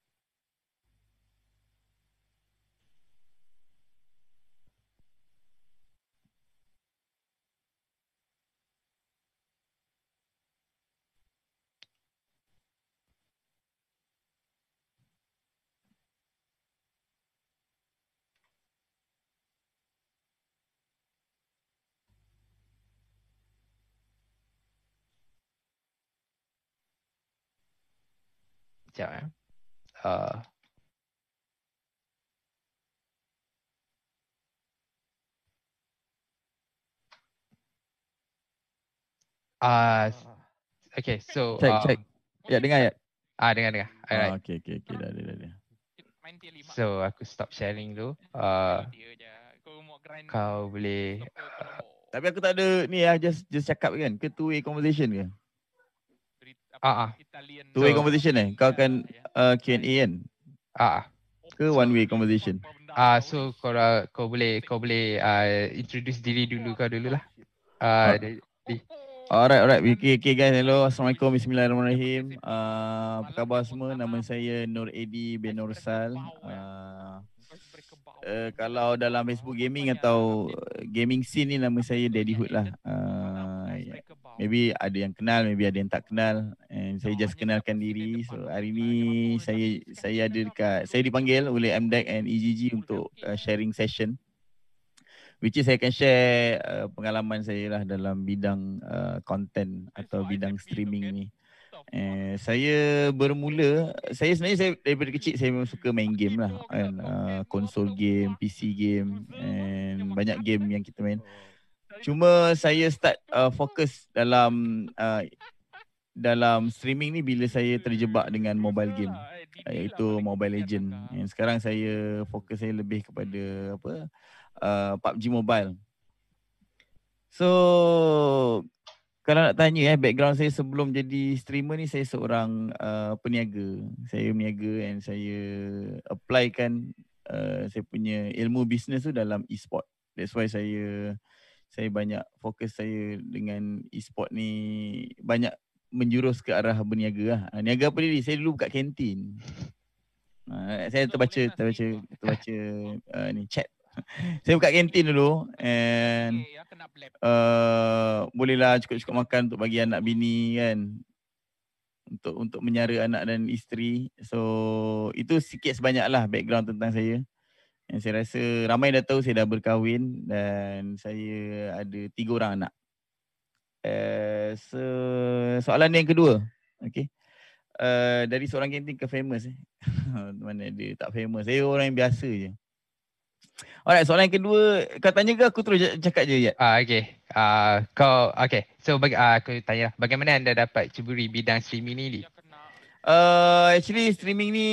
eh, okay, so check check, 讲呀？呃，啊、uh,，OK，so，check check，ya dengar ya，啊，dengar dengar，哎，OK OK OK，dah dah So aku stop sharing tu. Uh, kau boleh. Uh, Tapi aku tak ada ni lah. Just, just cakap kan. Ke two way conversation ke? Ah uh-huh. Italian. Two way so, conversation eh. Kau kan, akan ya. uh, Q&A kan. Ah. Uh-huh. Ke one way conversation. Ah uh, so kau kau boleh kau boleh uh, introduce diri dulu kau dulu lah. Ah uh, ah. huh? di, Alright, alright. Okay, okay guys. Hello. Assalamualaikum. Bismillahirrahmanirrahim. Uh, apa khabar semua? Nama saya Nur Edi bin Nursal. Uh, uh, kalau dalam Facebook gaming atau gaming scene ni nama saya Daddy Hood lah. Uh, Maybe ada yang kenal, maybe ada yang tak kenal. And saya oh, just kenalkan diri. So hari ni saya saya ada dekat saya dipanggil oleh MDEC and EGG untuk uh, sharing session. Which is saya akan share uh, pengalaman saya lah dalam bidang uh, content atau bidang streaming ni. Uh, saya bermula saya sebenarnya saya daripada kecil saya memang suka main game lah uh, console game, PC game mm-hmm. and banyak game yang kita main. Oh. Cuma saya start uh, fokus dalam uh, dalam streaming ni bila saya terjebak dengan mobile game ah, eh, lah iaitu Mobile Legend. Yang lah. sekarang saya fokus saya lebih kepada apa uh, PUBG Mobile. So kalau nak tanya eh background saya sebelum jadi streamer ni saya seorang uh, peniaga. Saya peniaga and saya applykan uh, saya punya ilmu bisnes tu dalam e-sport. That's why saya uh, saya banyak fokus saya dengan e-sport ni banyak menjurus ke arah berniaga lah. Ha, niaga apa ni? Saya dulu buka kantin. Uh, saya terbaca terbaca terbaca <laughs> uh, ni chat. <laughs> saya buka kantin dulu and uh, bolehlah cukup-cukup makan untuk bagi anak bini kan. Untuk untuk menyara anak dan isteri. So itu sikit sebanyaklah background tentang saya yang saya rasa ramai dah tahu saya dah berkahwin dan saya ada tiga orang anak. Uh, eh, so, soalan yang kedua. Okay. Uh, dari seorang genting ke famous. Eh? <laughs> Mana dia tak famous. Saya orang yang biasa je. Alright, soalan yang kedua. Kau tanya ke aku terus cakap je, Yat? Uh, okay. Uh, kau, okay. So, baga- uh, aku tanya. Lah. Bagaimana anda dapat ceburi bidang streaming ni? Li? Uh, actually streaming ni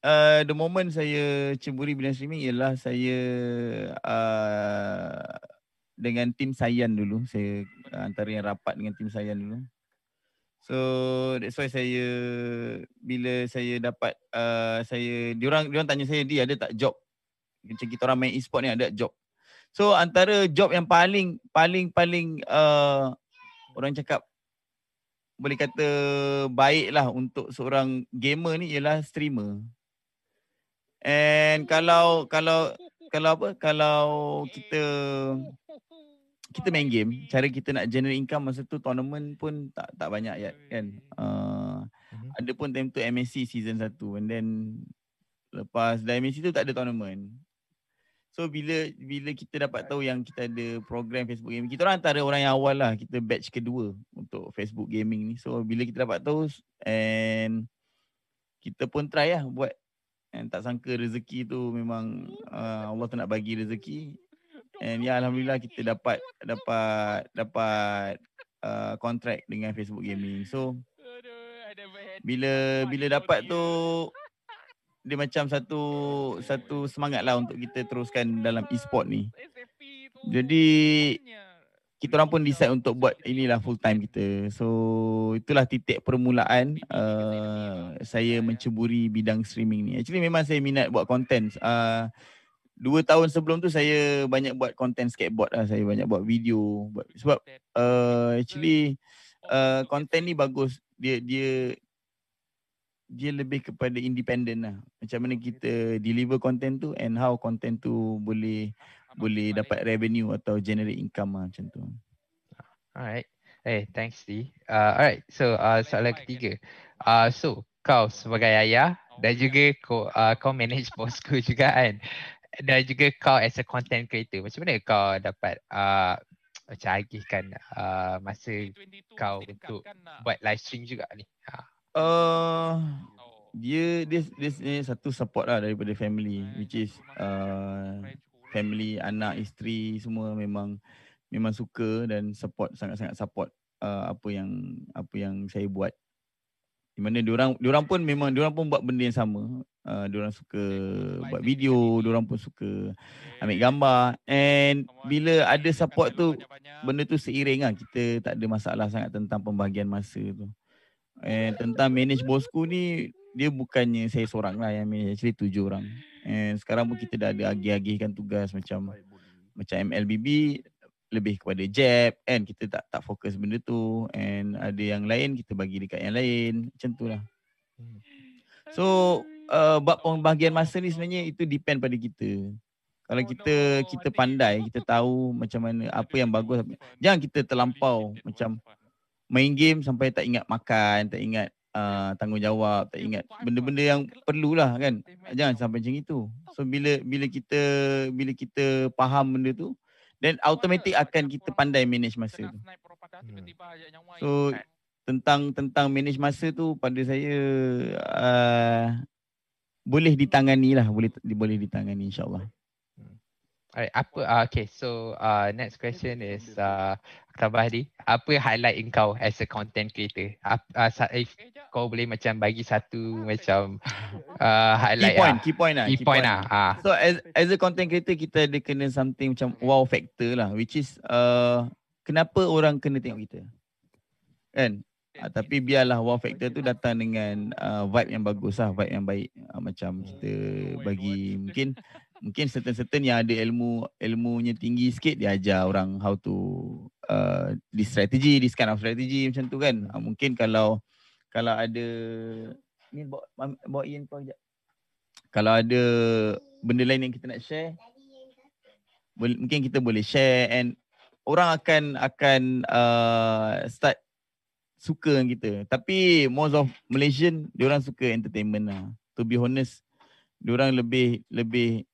uh, the moment saya cemburi bila streaming ialah saya uh, dengan tim Sayan dulu. Saya uh, antara yang rapat dengan tim Sayan dulu. So that's why saya bila saya dapat uh, saya diorang orang tanya saya dia ada tak job. Macam kita orang main e-sport ni ada job. So antara job yang paling paling paling uh, orang cakap boleh kata baiklah untuk seorang gamer ni ialah streamer. And kalau kalau kalau apa kalau kita kita main game cara kita nak generate income masa tu tournament pun tak tak banyak ya. kan. Uh, ada pun time tu MSC season 1 and then lepas dah MSC tu tak ada tournament. So bila bila kita dapat tahu yang kita ada program Facebook Gaming, kita orang antara orang yang awal lah, kita batch kedua untuk Facebook Gaming ni. So bila kita dapat tahu and kita pun try lah buat and tak sangka rezeki tu memang uh, Allah tu nak bagi rezeki. And ya alhamdulillah kita dapat dapat dapat kontrak uh, dengan Facebook Gaming. So bila bila dapat tu ya dia macam satu satu semangat lah untuk kita teruskan dalam e-sport ni. Jadi kita orang pun decide untuk buat inilah full time kita. So itulah titik permulaan uh, saya menceburi bidang streaming ni. Actually memang saya minat buat content. Uh, dua tahun sebelum tu saya banyak buat content skateboard lah. Saya banyak buat video. Sebab uh, actually uh, content ni bagus. Dia dia dia lebih kepada independent lah. Macam mana oh, kita deliver content tu and how content tu boleh Amat boleh dapat revenue atau generate income lah macam tu. Alright. Hey, eh, thanks Lee. Uh, alright, so uh, soalan ketiga. Uh, so, kau sebagai ayah oh, dan ya. juga kau, uh, kau manage <laughs> bosku juga kan. Dan juga kau as a content creator. Macam mana kau dapat uh, macam agihkan uh, masa kau untuk buat live stream juga ni? Uh. Uh, dia this, this ni satu support lah daripada family which is uh, family anak isteri semua memang memang suka dan support sangat-sangat support uh, apa yang apa yang saya buat di mana diorang diorang pun memang diorang pun buat benda yang sama uh, diorang suka buat video diorang pun suka ambil gambar and bila ada support tu benda tu seiring lah kita tak ada masalah sangat tentang pembahagian masa tu eh, tentang manage bosku ni dia bukannya saya seorang lah yang manage actually tujuh orang and eh, sekarang pun kita dah ada agih-agihkan tugas macam macam MLBB lebih kepada jab and kita tak tak fokus benda tu and ada yang lain kita bagi dekat yang lain macam tu lah so uh, pembahagian masa ni sebenarnya itu depend pada kita kalau oh, kita kita pandai kita tahu macam mana apa yang bagus jangan kita terlampau macam main game sampai tak ingat makan, tak ingat uh, tanggungjawab, tak ingat benda-benda yang perlulah kan. Ah, jangan sampai macam itu. So bila bila kita bila kita faham benda tu, then automatic akan kita pandai manage masa tu. Hmm. So kan? tentang tentang manage masa tu pada saya uh, boleh ditangani lah, boleh boleh ditangani insyaAllah. Alright, apa uh, okay so uh, next question is uh, tambah hari apa highlight in kau as a content creator uh, uh, if kau boleh macam bagi satu macam uh, highlight key point, lah. key point lah key, point, point lah ah. so as as a content creator kita ada kena something macam hmm. wow factor lah which is uh, kenapa orang kena tengok kita kan Uh, tapi biarlah wow factor tu datang dengan uh, vibe yang bagus lah, vibe yang baik uh, macam kita bagi mungkin mungkin certain-certain yang ada ilmu ilmunya tinggi sikit dia ajar orang how to uh, this strategy this kind of strategy macam tu kan uh, mungkin kalau kalau ada ni bawa bawa Ian kau sekejap kalau ada benda lain yang kita nak share boleh, mungkin kita boleh share and orang akan akan uh, start suka dengan kita tapi most of Malaysian dia orang suka entertainment lah to be honest dia orang lebih lebih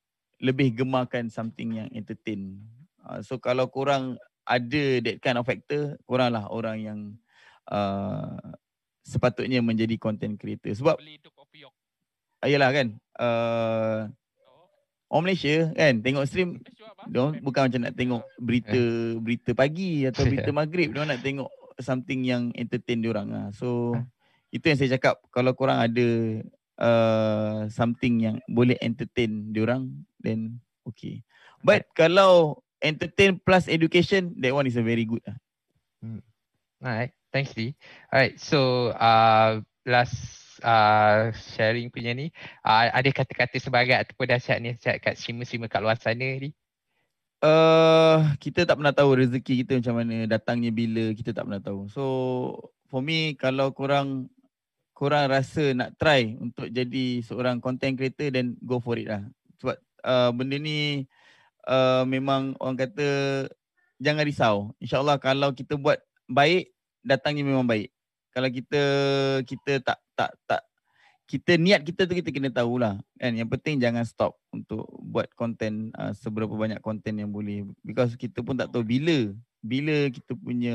lebih gemarkan something yang entertain. Uh, so kalau kurang ada that kind of factor, korang lah orang yang uh, sepatutnya menjadi content creator. Sebab, ayolah ah, kan, uh, Orang Malaysia kan tengok stream dia bukan macam nak tengok berita berita pagi atau <laughs> berita maghrib dia nak tengok something yang entertain dia orang lah. So itu yang saya cakap kalau korang ada uh, something yang boleh entertain diorang then okay. Hmm. But right. kalau entertain plus education that one is a very good. Ah. Hmm. Alright, thanks Lee. Alright, so uh, last uh, sharing punya ni uh, ada kata-kata sebagai ataupun dahsyat ni dahsyat kat sima-sima kat luar sana ni? Uh, kita tak pernah tahu rezeki kita macam mana, datangnya bila, kita tak pernah tahu. So for me kalau korang korang rasa nak try untuk jadi seorang content creator then go for it lah. Sebab uh, benda ni uh, memang orang kata jangan risau. InsyaAllah kalau kita buat baik, datangnya memang baik. Kalau kita kita tak tak tak kita niat kita tu kita kena tahulah kan yang penting jangan stop untuk buat konten uh, seberapa banyak konten yang boleh because kita pun tak tahu bila bila kita punya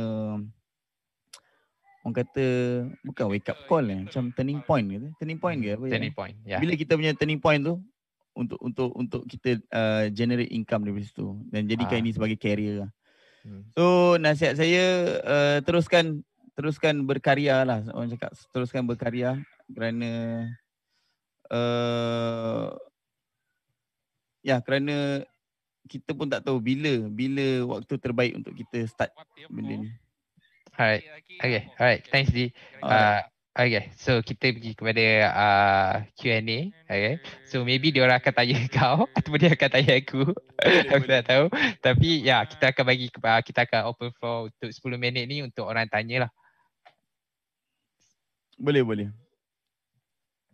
orang kata bukan wake up call eh macam turning point gitu turning point ke hmm, apa ya? turning point ya yeah. bila kita punya turning point tu untuk untuk untuk kita uh, generate income dari situ dan jadikan ha. ini sebagai career lah hmm. so nasihat saya uh, teruskan teruskan berkarya lah orang cakap teruskan berkarya kerana uh, ya kerana kita pun tak tahu bila bila waktu terbaik untuk kita start benda ni Alright. Okay. Alright. Thanks, D. Uh, okay. So, kita pergi kepada uh, Q&A. Okay. So, maybe dia orang akan tanya <laughs> kau atau dia akan tanya aku. <laughs> aku tak tahu. Tapi, ya, yeah, kita akan bagi, uh, kita akan open floor untuk 10 minit ni untuk orang tanya lah. Boleh, boleh.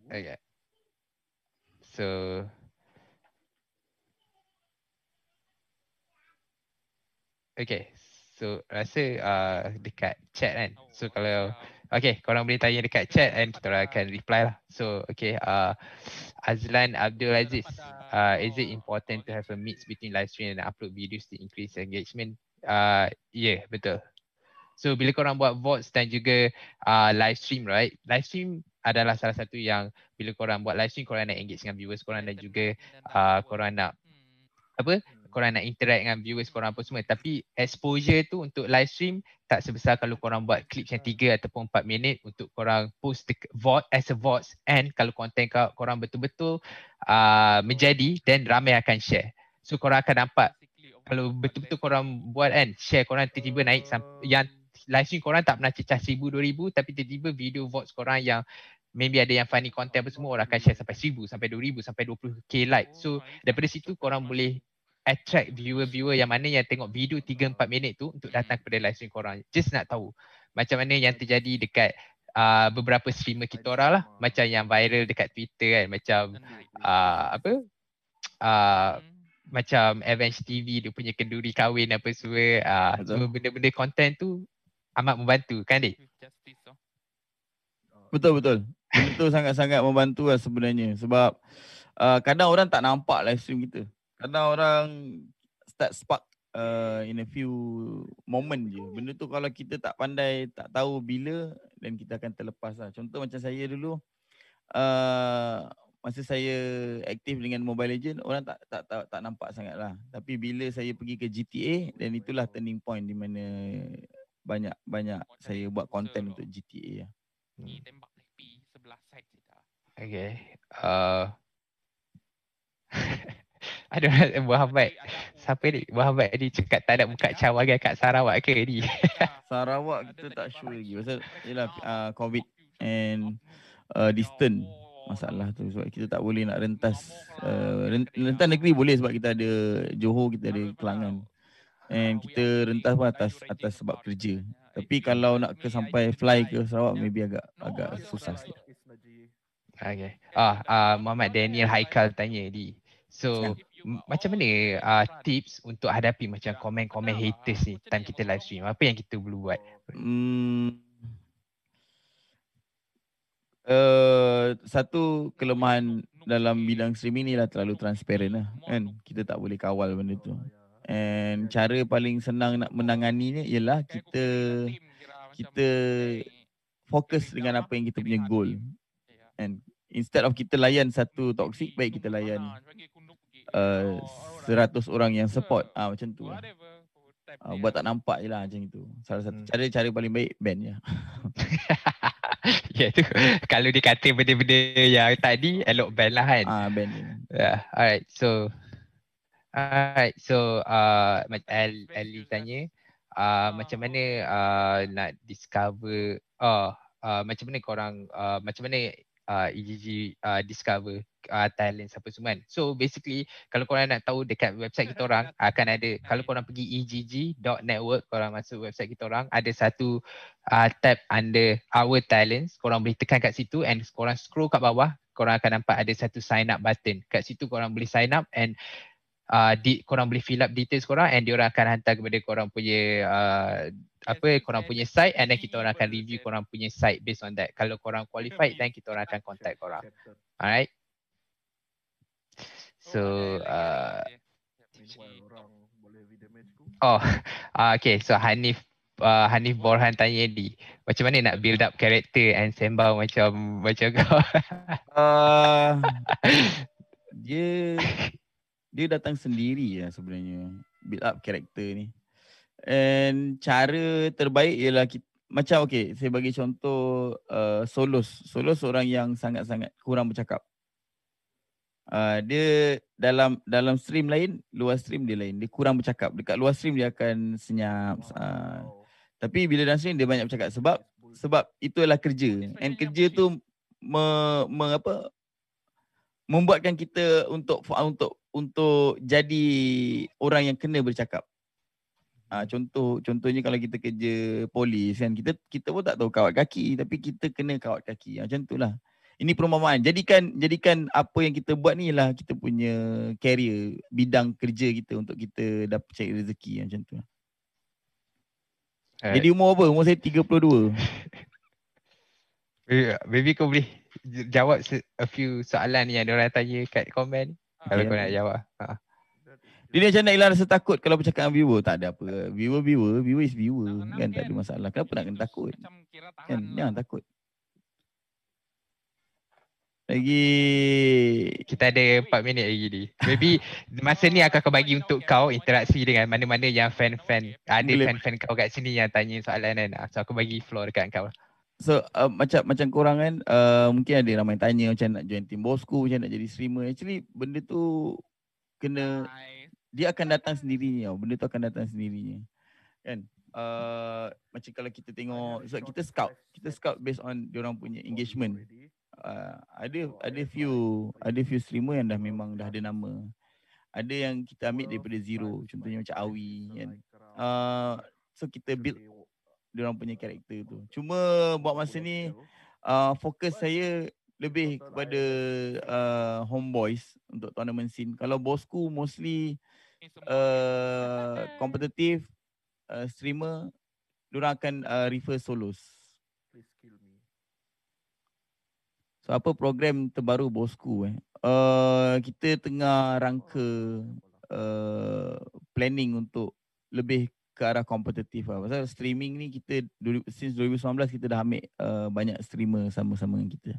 Okay. So, okay. So rasa uh, dekat chat kan. Oh, so kalau okay korang boleh tanya dekat chat and kita akan reply lah. So okay uh, Azlan Abdul Aziz. Uh, is it oh, important to have a mix between live stream and upload videos to increase engagement? Uh, yeah betul. So bila korang buat votes dan juga uh, live stream right. Live stream adalah salah satu yang bila korang buat live stream korang nak engage dengan viewers korang dan juga lah, uh, korang nak hmm. apa hmm korang nak interact dengan viewers korang apa semua tapi exposure tu untuk live stream tak sebesar kalau korang buat clip yang tiga ataupun empat minit untuk korang post the vote as a vote and kalau konten korang betul-betul uh, menjadi then ramai akan share so korang akan nampak kalau betul-betul korang buat kan share korang tiba-tiba naik sampai yang live stream korang tak pernah cecah seribu dua ribu, tapi tiba-tiba video vote korang yang Maybe ada yang funny content apa semua orang akan share sampai seribu, sampai dua ribu, sampai dua puluh k like So daripada situ korang boleh attract viewer-viewer yang mana yang tengok video 3 4 minit tu untuk datang hmm. kepada live stream korang. Just nak tahu macam mana yang terjadi dekat uh, beberapa streamer kita orang lah. Macam yang viral dekat Twitter kan. Macam uh, apa? Uh, macam Avenge TV dia punya kenduri kahwin apa semua. Uh, benda-benda content tu amat membantu kan dek? Oh. Betul betul. itu sangat-sangat membantu lah sebenarnya. Sebab uh, kadang orang tak nampak live stream kita. Kena orang start spark uh, in a few moment je. Benda tu kalau kita tak pandai, tak tahu bila dan kita akan terlepas lah. Contoh macam saya dulu, uh, masa saya aktif dengan Mobile Legend, orang tak, tak tak tak nampak sangat lah. Tapi bila saya pergi ke GTA, dan itulah turning point di mana banyak-banyak saya buat content untuk GTA. Lah. Ya. Ni tembak lebih sebelah side kita. Okay. Uh... <laughs> <laughs> Aduh, <laughs> buah Muhammad. Siapa ni? Muhammad ni cakap tak nak buka cawangan kat Sarawak ke ni? <laughs> Sarawak kita tak sure lagi. Pasal, yelah, ah, uh, COVID and uh, distant masalah tu. Sebab kita tak boleh nak rentas. Uh, rentas negeri boleh sebab kita ada Johor, kita ada Kelangan. And kita rentas pun atas, atas sebab kerja. Tapi kalau nak ke sampai fly ke Sarawak, maybe agak agak susah sikit. Okay. Ah, uh, Muhammad Daniel Haikal tanya ni. So macam mana uh, tips untuk hadapi macam komen-komen haters ni time kita live stream? Apa yang kita perlu buat? Oh. Hmm. Uh, satu kelemahan dalam bidang streaming ni lah terlalu transparent lah kan. Kita tak boleh kawal benda tu. Oh, ya, ya, ya. And cara paling senang nak menangani ni ialah kita kita lah, fokus dengan apa yang kita punya goal. And instead of kita layan satu toxic baik kita layan uh, 100 orang yang support ah uh, macam tu Uh, buat tak nampak je lah macam itu Salah satu cara-cara hmm. paling baik band <laughs> ya. ya Kalau dikata kata benda-benda yang tadi Elok band lah kan Ah uh, band Ya yeah. alright so Alright so uh, El, Eli tanya uh, uh, Macam mana uh, nak discover uh, uh, Macam mana korang uh, Macam mana uh, EGG uh, Discover uh, Talent apa semua kan. So basically kalau korang nak tahu dekat website kita orang <laughs> akan ada kalau korang pergi EGG.network korang masuk website kita orang ada satu uh, tab under Our Talents korang boleh tekan kat situ and korang scroll kat bawah korang akan nampak ada satu sign up button. Kat situ korang boleh sign up and uh, di, korang boleh fill up details korang and diorang akan hantar kepada korang punya uh, apa korang punya site and then kita orang akan review korang punya site based on that. Kalau korang qualified then kita orang akan contact korang. Alright. Oh, so uh, Oh, <laughs> uh, okay. So Hanif uh, Hanif oh. Borhan tanya di macam mana nak build up character and sembang macam macam kau. <laughs> uh, <laughs> dia dia datang sendiri ya sebenarnya build up character ni. And cara terbaik ialah kita, macam okay, saya bagi contoh uh, Solos. Solos orang yang sangat-sangat kurang bercakap. Uh, dia dalam dalam stream lain, luar stream dia lain. Dia kurang bercakap. Dekat luar stream dia akan senyap. Uh, tapi bila dalam stream dia banyak bercakap sebab sebab itulah kerja. And kerja tu me, me, apa membuatkan kita untuk untuk untuk jadi orang yang kena bercakap. Uh, contoh contohnya kalau kita kerja polis kan kita kita pun tak tahu kawat kaki tapi kita kena kawat kaki ah, macam itulah ini perumpamaan jadikan jadikan apa yang kita buat ni lah kita punya career bidang kerja kita untuk kita dapat cari rezeki ah, macam tu lah. eh. jadi umur apa umur saya 32 <laughs> maybe, maybe kau boleh jawab a few soalan yang orang tanya kat komen okay. kalau ya. kau nak jawab ha. Dia macam nak hilang rasa takut kalau bercakap dengan viewer. Tak ada apa. Viewer, viewer. Viewer is viewer. Tak kan? Tak kan. ada masalah. Kenapa nak kena takut? Macam kira kan, lah. Jangan takut. Lagi... Kita ada empat minit lagi ni. Maybe masa ni aku akan bagi untuk kau interaksi dengan mana-mana yang fan-fan. Ada fan-fan kau kat sini yang tanya soalan kan. Ah, so aku bagi floor dekat kau. So uh, macam macam korang kan uh, mungkin ada ramai tanya macam nak join team bosku, macam nak jadi streamer. Actually benda tu kena... Hai dia akan datang sendirinya tau. Benda tu akan datang sendirinya. Kan? Uh, macam kalau kita tengok so kita scout kita scout based on dia orang punya engagement uh, ada ada few ada few streamer yang dah memang dah ada nama ada yang kita ambil daripada zero contohnya macam Awi kan uh, so kita build dia orang punya karakter tu cuma buat masa ni uh, fokus saya lebih lah, kepada uh, homeboys untuk tournament scene kalau bosku mostly kompetitif uh, uh, streamer diorang akan uh, refer solos. So apa program terbaru bosku eh? Uh, kita tengah rangka uh, planning untuk lebih ke arah kompetitif lah. Pasal streaming ni kita since 2019 kita dah ambil uh, banyak streamer sama-sama dengan kita.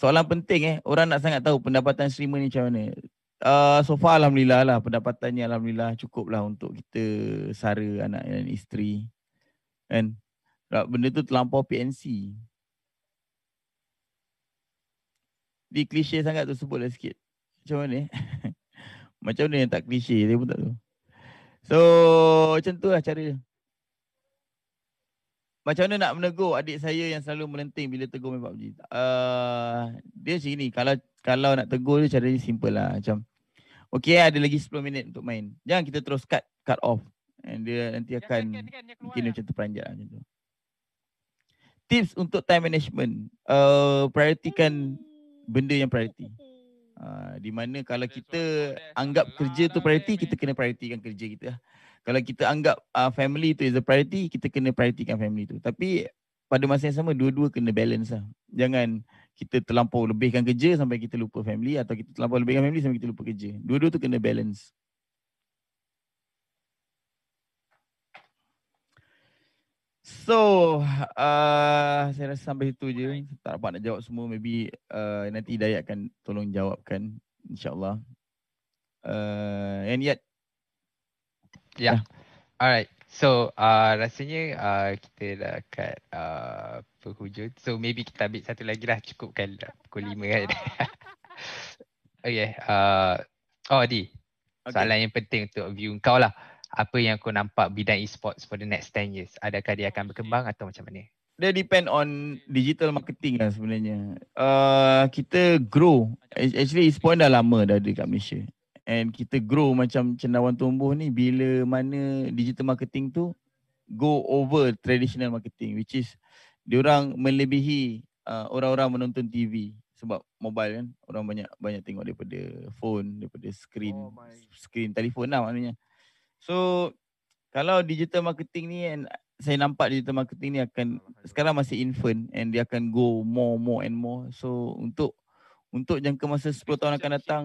Soalan penting eh. Orang nak sangat tahu pendapatan streamer ni macam mana. Ah, so far Alhamdulillah lah pendapatannya Alhamdulillah cukup lah untuk kita sara anak dan isteri. Kan? Sebab benda tu terlampau PNC. Di klise sangat tu sebut lah sikit. Macam mana? Eh? <laughs> macam mana yang tak klise dia pun tak tahu. So macam tu lah cara macam mana nak menegur adik saya yang selalu melenting bila tegur main PUBG? Uh, dia macam ni, kalau kalau nak tegur dia caranya simple lah. Macam Okay, ada lagi 10 minit untuk main. Jangan kita terus cut cut off. And dia nanti akan kan, mungkin lah. macam terperanjat Tips untuk time management. Uh, prioritikan hmm. benda yang priority. Hmm. Uh, di mana kalau kita anggap lah. kerja tu priority, hmm. kita kena prioritikan kerja kita. Kalau kita anggap uh, family tu is a priority, kita kena prioritikan family tu. Tapi pada masa yang sama, dua-dua kena balance lah. Jangan kita terlampau lebihkan kerja sampai kita lupa family atau kita terlampau lebihkan family sampai kita lupa kerja. Dua-dua tu kena balance. So, uh, saya rasa sampai itu je. Tak dapat nak jawab semua. Maybe uh, nanti Dayak akan tolong jawabkan. InsyaAllah. Uh, and yet. Ya. Yeah. Alright. So uh, rasanya uh, kita dah kat uh, penghujung. So maybe kita ambil satu lagi lah cukupkan kan lah, pukul lima kan. <laughs> okay. Uh, oh Adi. Okay. Soalan yang penting untuk view kau lah. Apa yang kau nampak bidang e-sports for the next 10 years? Adakah dia akan berkembang atau macam mana? Dia depend on digital marketing lah sebenarnya. Uh, kita grow. Actually e-sports dah lama dah ada kat Malaysia and kita grow macam cendawan tumbuh ni bila mana digital marketing tu go over traditional marketing which is orang melebihi uh, orang-orang menonton TV sebab mobile kan orang banyak banyak tengok daripada phone daripada screen oh screen telefon lah maknanya so kalau digital marketing ni and saya nampak digital marketing ni akan ah, sekarang masih infant and dia akan go more more and more so untuk untuk jangka masa 10 tahun akan datang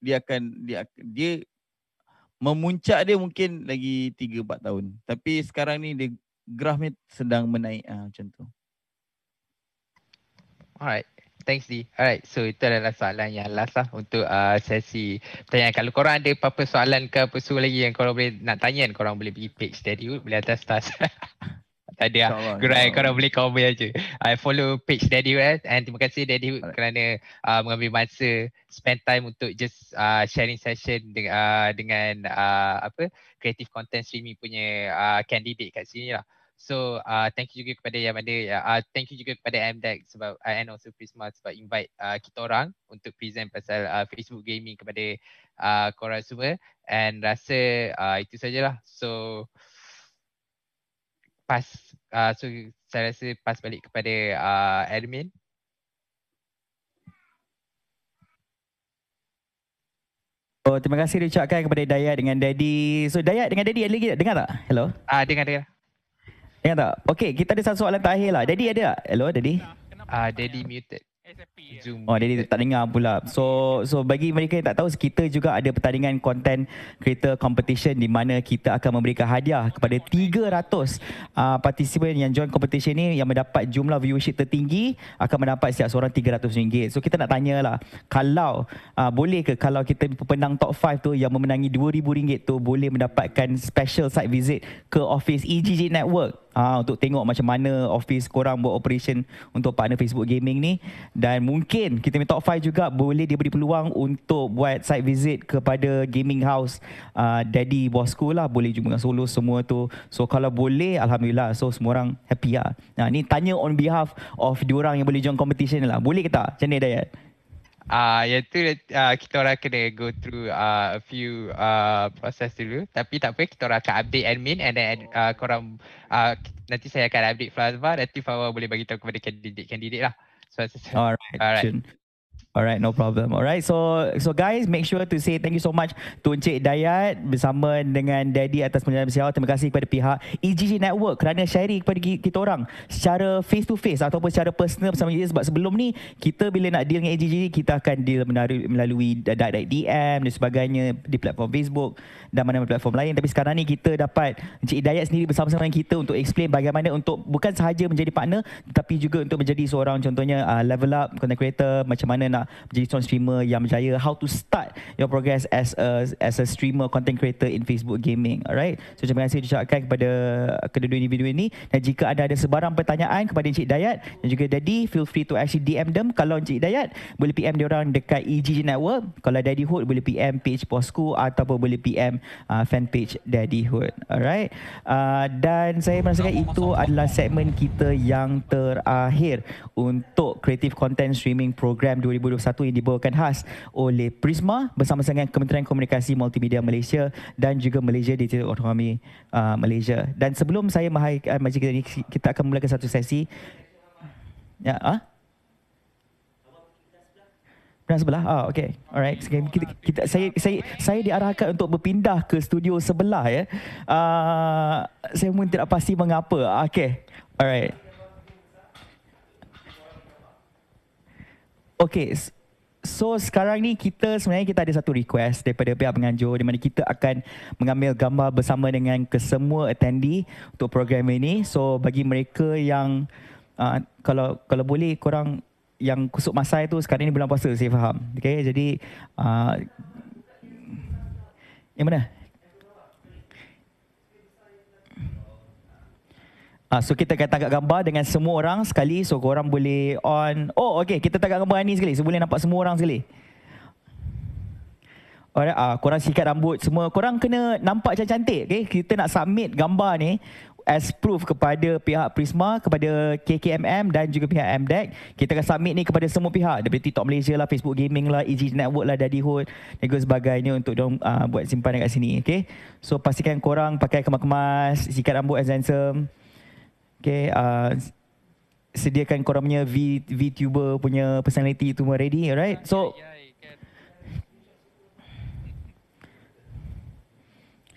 dia akan dia dia memuncak dia mungkin lagi 3 4 tahun. Tapi sekarang ni dia grafnya sedang menaik ah macam tu. Alright. Thanks di. Alright, so itu adalah soalan yang last lah untuk uh, sesi tanya. Kalau korang ada apa-apa soalan ke apa lagi yang korang boleh nak tanya, korang boleh pergi page tadi, boleh atas tas. <laughs> Tak ada ah, Gerai korang boleh komen aja I follow page Daddy Wealth And terima kasih Daddy Alright. Kerana uh, mengambil masa Spend time untuk just uh, Sharing session de- uh, Dengan uh, Apa Creative content streaming punya uh, Candidate kat sini lah So uh, thank you juga kepada yang ada uh, uh Thank you juga kepada MDAC sebab uh, And also Prisma sebab invite uh, kita orang Untuk present pasal uh, Facebook Gaming kepada uh, korang semua And rasa uh, itu sajalah So pass uh, so saya rasa pass balik kepada uh, admin Oh, terima kasih diucapkan kepada Dayat dengan Daddy. So Dayat dengan Daddy ada lagi tak? Dengar tak? Hello? Ah, dengar dengar. Dengar tak? Okay, kita ada satu soalan terakhir lah. Daddy ada tak? Hello, Daddy? Ah, uh, Daddy muted. Ya? Oh jadi tak dengar pula. So so bagi mereka yang tak tahu kita juga ada pertandingan content creator competition di mana kita akan memberikan hadiah kepada 300 a uh, participant yang join competition ni yang mendapat jumlah viewership tertinggi akan mendapat setiap seorang RM300. So kita nak tanya lah, kalau uh, boleh ke kalau kita pemenang top 5 tu yang memenangi RM2000 tu boleh mendapatkan special site visit ke office EGG Network ha, untuk tengok macam mana office korang buat operation untuk partner Facebook Gaming ni dan mungkin kita punya top 5 juga boleh dia beri peluang untuk buat site visit kepada gaming house uh, daddy bosku lah boleh jumpa dengan solo semua tu so kalau boleh Alhamdulillah so semua orang happy lah nah, ni tanya on behalf of diorang yang boleh join competition ni lah boleh ke tak macam ni Dayat? Ah, uh, yang tu uh, kita orang kena go through uh, a few uh, process dulu. Tapi tak apa, kita orang akan update admin and then uh, korang uh, nanti saya akan update Flava. Nanti Flava boleh bagi tahu kepada kandidat-kandidat lah. So, Alright. Alright. All right, no problem. All right, so so guys, make sure to say thank you so much to Encik Dayat bersama dengan Daddy atas penjelasan siapa. Terima kasih kepada pihak EGG Network kerana sharing kepada kita orang secara face to face ataupun secara personal bersama dia sebab sebelum ni kita bila nak deal dengan EGG kita akan deal menarik melalui direct DM dan sebagainya di platform Facebook dan mana-mana platform lain tapi sekarang ni kita dapat Encik Dayat sendiri bersama-sama dengan kita untuk explain bagaimana untuk bukan sahaja menjadi partner tetapi juga untuk menjadi seorang contohnya uh, level up content creator macam mana nak lah. nak jadi seorang streamer yang berjaya how to start your progress as a as a streamer content creator in Facebook gaming alright so terima kasih ucapkan kepada kedua-dua individu ini dan jika ada ada sebarang pertanyaan kepada Encik Dayat dan juga Daddy feel free to actually DM them kalau Encik Dayat boleh PM dia orang dekat EGG Network kalau Daddy Hood boleh PM page posku ataupun boleh PM uh, fanpage Daddy Hood alright uh, dan saya merasakan itu adalah segmen kita yang terakhir untuk Creative Content Streaming Program 2021 yang dibawakan khas oleh Prisma bersama dengan Kementerian Komunikasi Multimedia Malaysia dan juga Malaysia Digital Autonomy uh, Malaysia. Dan sebelum saya mahaikan eh, majlis kita ini, kita akan mulakan satu sesi. Ya, ah? Pernah sebelah? Ah, okay. Alright. Kita, kita, saya, saya, saya diarahkan untuk berpindah ke studio sebelah ya. Uh, saya mungkin tidak pasti mengapa. Ah, okay. Alright. Okay, so sekarang ni kita sebenarnya kita ada satu request daripada pihak penganjur di mana kita akan mengambil gambar bersama dengan kesemua attendee untuk program ini. So bagi mereka yang uh, kalau kalau boleh korang yang kusuk masa itu sekarang ni bulan puasa saya faham. Okay, jadi uh, yang mana? Ah, so kita akan tangkap gambar dengan semua orang sekali so orang boleh on. Oh, okey, kita tangkap gambar ni sekali. So boleh nampak semua orang sekali. Alright, ah, korang sikat rambut semua. Korang kena nampak macam cantik, okey. Kita nak submit gambar ni as proof kepada pihak Prisma, kepada KKMM dan juga pihak MDEC. Kita akan submit ni kepada semua pihak daripada TikTok Malaysia lah, Facebook Gaming lah, EG Network lah, Daddy Hood dan sebagainya untuk dong uh, ah, buat simpan dekat sini, okay? So pastikan korang pakai kemas-kemas, sikat rambut as handsome. Okay, uh, sediakan korang punya v, VTuber punya personality itu semua ready, alright? So,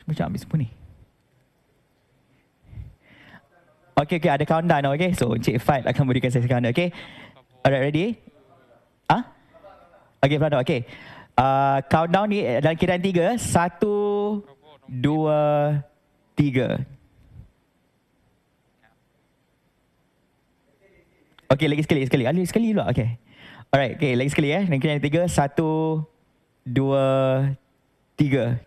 Cuba habis ambil ni? Okay, okay, ada countdown okay? So, Encik Fad akan berikan saya sekarang, okay? Alright, ready? Ah? Okay, Fad, okay. Uh, countdown ni dalam keadaan tiga. Satu, dua, tiga. Okay, lagi sekali, lagi sekali. Lagi sekali pula, okay. Alright, okay, lagi sekali eh. Nanti yang ketiga, satu, dua, tiga.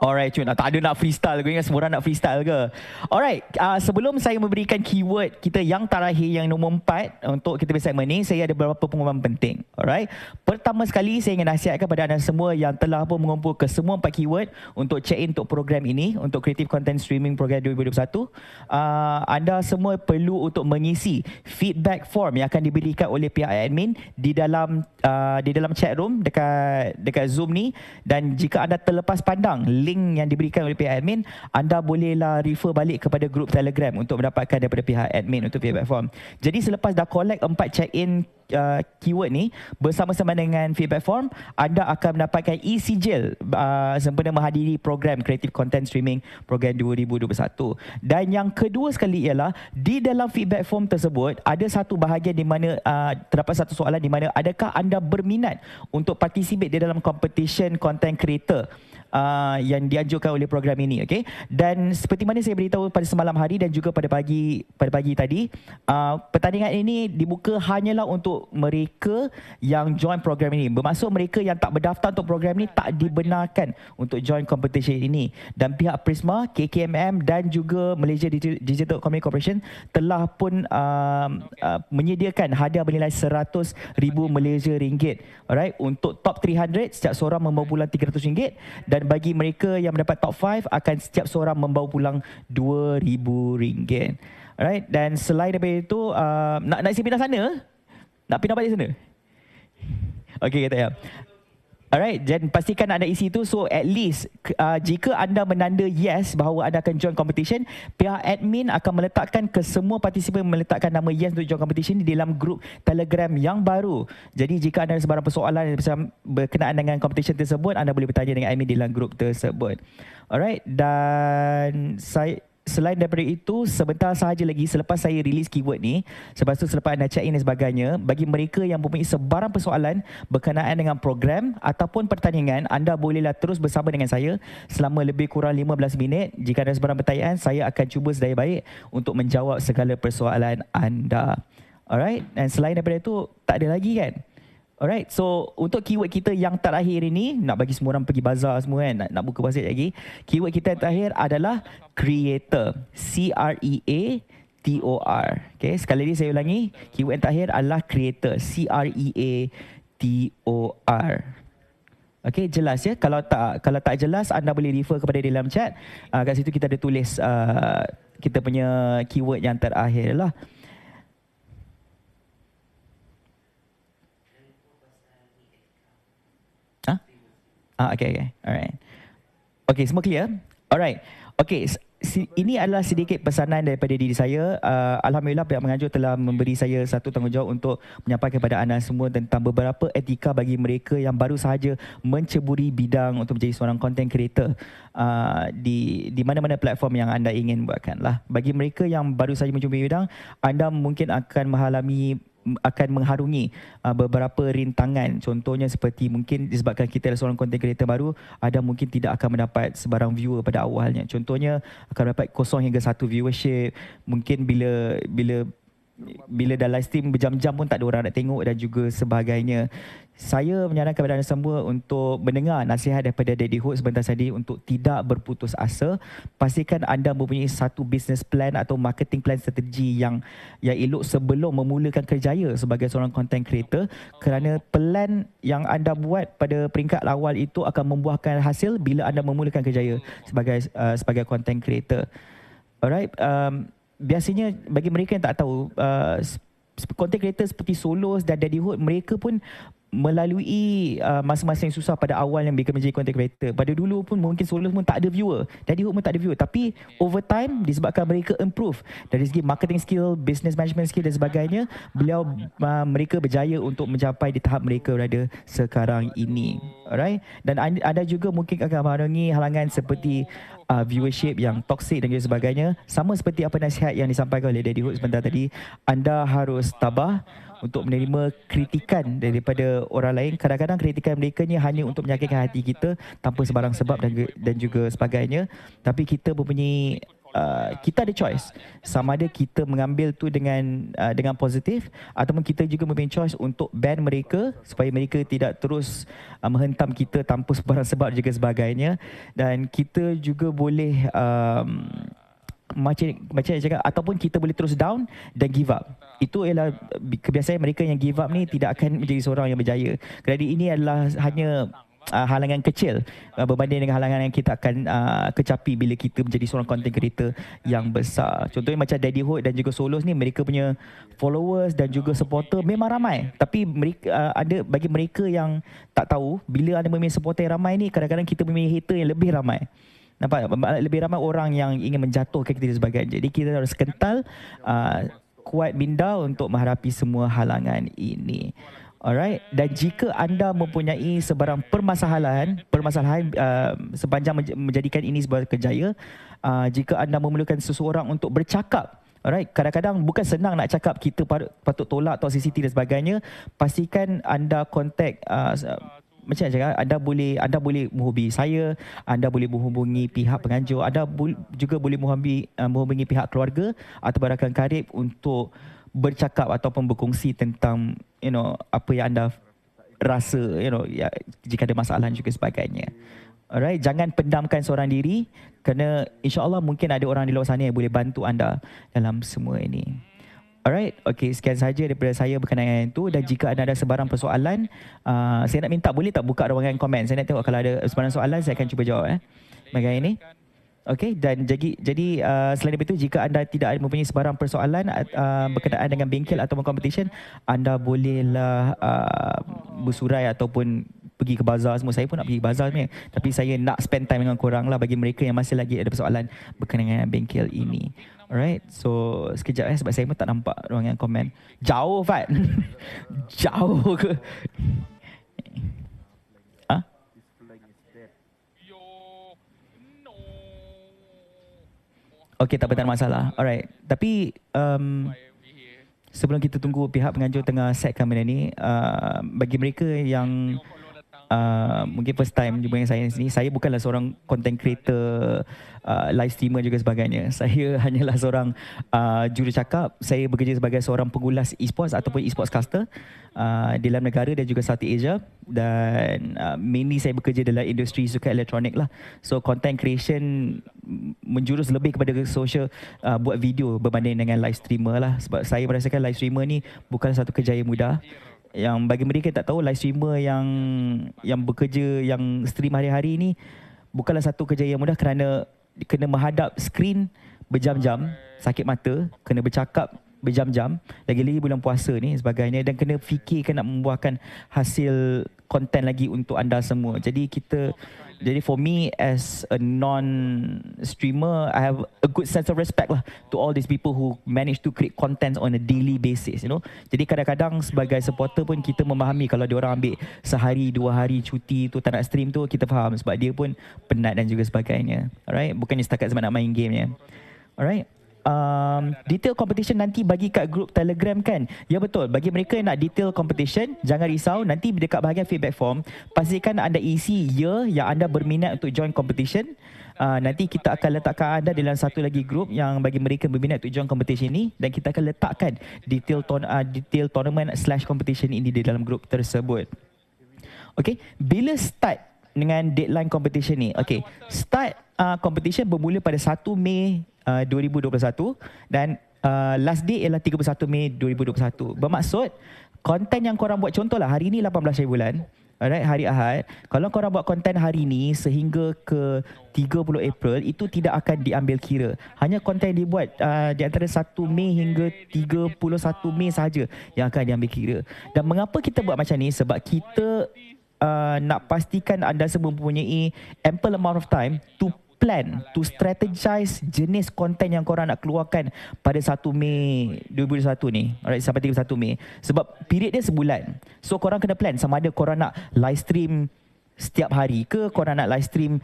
Alright cun, tak ada nak freestyle Gue ingat semua orang nak freestyle ke Alright, uh, sebelum saya memberikan keyword Kita yang terakhir yang nombor empat Untuk kita punya segmen ni Saya ada beberapa pengumuman penting Alright Pertama sekali saya ingin nasihatkan kepada anda semua Yang telah pun mengumpul ke semua empat keyword Untuk check in untuk program ini Untuk Creative Content Streaming Program 2021 uh, Anda semua perlu untuk mengisi Feedback form yang akan diberikan oleh pihak admin Di dalam uh, di dalam chat room Dekat dekat Zoom ni Dan jika anda terlepas pandang link yang diberikan oleh pihak admin anda bolehlah refer balik kepada grup telegram untuk mendapatkan daripada pihak admin untuk feedback form. jadi selepas dah collect empat check in Uh, keyword ni bersama-sama dengan feedback form anda akan mendapatkan e-sijil uh, sempena menghadiri program Creative Content Streaming program 2021 dan yang kedua sekali ialah di dalam feedback form tersebut ada satu bahagian di mana uh, terdapat satu soalan di mana adakah anda berminat untuk participate di dalam competition content creator Uh, yang dianjurkan oleh program ini okey dan seperti mana saya beritahu pada semalam hari dan juga pada pagi pada pagi tadi uh, pertandingan ini dibuka hanyalah untuk mereka yang join program ini bermaksud mereka yang tak berdaftar untuk program ini tak dibenarkan untuk join competition ini dan pihak Prisma KKMM dan juga Malaysia Digital Community Corporation telah pun uh, uh, menyediakan hadiah bernilai 100,000 Malaysia ringgit alright untuk top 300 setiap seorang membawa bulan 300 ringgit dan dan bagi mereka yang mendapat top 5 akan setiap seorang membawa pulang RM2,000 Alright dan selain daripada itu uh, nak nak isi pindah sana nak pindah balik sana Okay kita ya Alright, dan pastikan anda isi itu. So at least uh, jika anda menanda yes bahawa anda akan join competition, pihak admin akan meletakkan ke semua participant meletakkan nama yes untuk join competition di dalam grup Telegram yang baru. Jadi jika anda ada sebarang persoalan yang berkenaan dengan competition tersebut, anda boleh bertanya dengan admin di dalam grup tersebut. Alright, dan saya Selain daripada itu, sebentar sahaja lagi selepas saya rilis keyword ni, selepas tu selepas anda check in dan sebagainya, bagi mereka yang mempunyai sebarang persoalan berkenaan dengan program ataupun pertandingan, anda bolehlah terus bersama dengan saya selama lebih kurang 15 minit. Jika ada sebarang pertanyaan, saya akan cuba sedaya baik untuk menjawab segala persoalan anda. Alright, dan selain daripada itu, tak ada lagi kan? Alright, so untuk keyword kita yang terakhir ini, nak bagi semua orang pergi bazar semua kan, nak, nak buka bazar lagi. Keyword kita yang terakhir adalah creator. C-R-E-A-T-O-R. E okay, sekali lagi saya ulangi. Keyword yang terakhir adalah creator. C-R-E-A-T-O-R. E okay, jelas ya. Kalau tak kalau tak jelas, anda boleh refer kepada dalam chat. Uh, kat situ kita ada tulis uh, kita punya keyword yang terakhir lah. Ah, okay, okay. Alright. Okay, semua clear? Alright. Okay, si, ini adalah sedikit pesanan daripada diri saya. Uh, Alhamdulillah pihak menganjur telah memberi saya satu tanggungjawab untuk menyampaikan kepada anda semua tentang beberapa etika bagi mereka yang baru sahaja menceburi bidang untuk menjadi seorang content creator uh, di di mana-mana platform yang anda ingin buatkan. Lah. Bagi mereka yang baru sahaja menceburi bidang, anda mungkin akan mengalami akan mengharungi uh, beberapa rintangan contohnya seperti mungkin disebabkan kita adalah seorang content creator baru ada mungkin tidak akan mendapat sebarang viewer pada awalnya contohnya akan dapat kosong hingga satu viewership mungkin bila bila bila dah live stream berjam-jam pun tak ada orang nak tengok dan juga sebagainya saya menyarankan kepada anda semua untuk mendengar nasihat daripada Daddy Hood sebentar tadi untuk tidak berputus asa. Pastikan anda mempunyai satu business plan atau marketing plan strategi yang yang elok sebelum memulakan kerjaya sebagai seorang content creator kerana plan yang anda buat pada peringkat awal itu akan membuahkan hasil bila anda memulakan kerjaya sebagai uh, sebagai content creator. Alright, um, biasanya bagi mereka yang tak tahu uh, content creator seperti Solos dan Daddy Hood mereka pun melalui uh, masa-masa yang susah pada awal yang mereka menjadi content creator. Pada dulu pun mungkin solo pun tak ada viewer. Daddy Hook pun tak ada viewer. Tapi over time disebabkan mereka improve dari segi marketing skill, business management skill dan sebagainya, beliau uh, mereka berjaya untuk mencapai di tahap mereka berada sekarang ini. Alright? Dan ada juga mungkin akan mengalami halangan seperti uh, viewership yang toxic dan sebagainya. Sama seperti apa nasihat yang disampaikan oleh Daddy Hook sebentar tadi, anda harus tabah untuk menerima kritikan daripada orang lain kadang-kadang kritikan mereka ni hanya untuk menyakitkan hati kita tanpa sebarang sebab dan dan juga sebagainya tapi kita mempunyai uh, kita ada choice sama ada kita mengambil tu dengan uh, dengan positif ataupun kita juga mempunyai choice untuk ban mereka supaya mereka tidak terus uh, menghentam kita tanpa sebarang <laughs> sebab juga sebagainya dan kita juga boleh um, macam macam cakap ataupun kita boleh terus down dan give up itu ialah kebiasaan mereka yang give up ni tidak akan menjadi seorang yang berjaya. Kerana ini adalah hanya Uh, halangan kecil uh, berbanding dengan halangan yang kita akan uh, kecapi bila kita menjadi seorang content creator yang besar. Contohnya macam Daddy Hood dan juga Solos ni mereka punya followers dan juga supporter memang ramai. Tapi mereka, uh, ada bagi mereka yang tak tahu bila ada memilih supporter yang ramai ni kadang-kadang kita memilih hater yang lebih ramai. Nampak? Lebih ramai orang yang ingin menjatuhkan kita dan sebagainya. Jadi kita harus kental uh, kuat minda untuk menghadapi semua halangan ini. Alright, dan jika anda mempunyai sebarang permasalahan, permasalahan uh, sepanjang menjadikan ini sebuah kejayaan, uh, jika anda memerlukan seseorang untuk bercakap Alright, kadang-kadang bukan senang nak cakap kita patut tolak atau CCTV dan sebagainya. Pastikan anda kontak. uh, macam saya cakap anda boleh anda boleh menghubungi saya anda boleh menghubungi pihak penganjur anda bu, juga boleh menghubungi eh, menghubungi pihak keluarga atau rakan karib untuk bercakap ataupun berkongsi tentang you know apa yang anda rasa you know ya, jika ada masalah dan juga sebagainya Alright, jangan pendamkan seorang diri kerana insya-Allah mungkin ada orang di luar sana yang boleh bantu anda dalam semua ini. Alright, okay sekian saja daripada saya berkenaan dengan itu dan jika anda ada sebarang persoalan uh, saya nak minta boleh tak buka ruangan komen saya nak tengok kalau ada sebarang soalan saya akan cuba jawab eh. Bagi ini. Okay, dan jadi jadi uh, selain itu jika anda tidak mempunyai sebarang persoalan uh, berkenaan dengan bengkel ataupun competition anda bolehlah uh, bersurai ataupun pergi ke bazar semua saya pun nak pergi ke bazar ni tapi saya nak spend time dengan korang lah bagi mereka yang masih lagi ada persoalan berkenaan dengan bengkel ini. Alright, so sekejap eh sebab saya pun tak nampak orang yang komen. Jauh Fat. <laughs> Jauh ke? Ah? Ha? Okay, tak ada masalah. Alright. Tapi, um, sebelum kita tunggu pihak penganjur tengah set kamera ni, uh, bagi mereka yang uh, mungkin first time jumpa dengan saya di sini. Saya bukanlah seorang content creator, uh, live streamer juga sebagainya. <laughs> Saya hanyalah seorang uh, jurucakap. Saya bekerja sebagai seorang pengulas e-sports ataupun e-sports caster uh, dalam negara dan juga South Asia. Dan uh, mainly saya bekerja dalam industri suka elektronik lah. So content creation menjurus lebih kepada social uh, buat video berbanding dengan live streamer lah. Sebab saya merasakan live streamer ni bukan satu kerjaya mudah yang bagi mereka tak tahu live streamer yang yang bekerja yang stream hari-hari ni bukanlah satu kerja yang mudah kerana kena menghadap skrin berjam-jam sakit mata kena bercakap berjam-jam lagi-lagi bulan puasa ni sebagainya dan kena fikir kena membuahkan hasil konten lagi untuk anda semua jadi kita jadi for me as a non-streamer, I have a good sense of respect lah to all these people who manage to create contents on a daily basis, you know. Jadi kadang-kadang sebagai supporter pun kita memahami kalau dia orang ambil sehari, dua hari cuti tu tak nak stream tu, kita faham sebab dia pun penat dan juga sebagainya. Alright, bukannya setakat sebab nak main game ya. Alright um, detail competition nanti bagi kat grup Telegram kan? Ya betul. Bagi mereka yang nak detail competition, jangan risau. Nanti dekat bahagian feedback form, pastikan anda isi ya yang anda berminat untuk join competition. Uh, nanti kita akan letakkan anda dalam satu lagi grup yang bagi mereka berminat untuk join competition ini dan kita akan letakkan detail ton, uh, detail tournament slash competition ini di dalam grup tersebut. Okay, bila start dengan deadline competition ni? Okay, start uh, competition bermula pada 1 Mei uh, 2021 dan uh, last day ialah 31 Mei 2021. Bermaksud konten yang korang buat contohlah hari ini 18 bulan. Alright, hari Ahad. Kalau korang buat konten hari ini sehingga ke 30 April, itu tidak akan diambil kira. Hanya konten dibuat uh, di antara 1 Mei hingga 31 Mei saja yang akan diambil kira. Dan mengapa kita buat macam ni? Sebab kita uh, nak pastikan anda semua mempunyai ample amount of time to plan to strategize jenis konten yang korang nak keluarkan pada 1 Mei 2021 ni alright sampai 31 Mei sebab period dia sebulan so korang kena plan sama ada korang nak live stream setiap hari ke korang nak live stream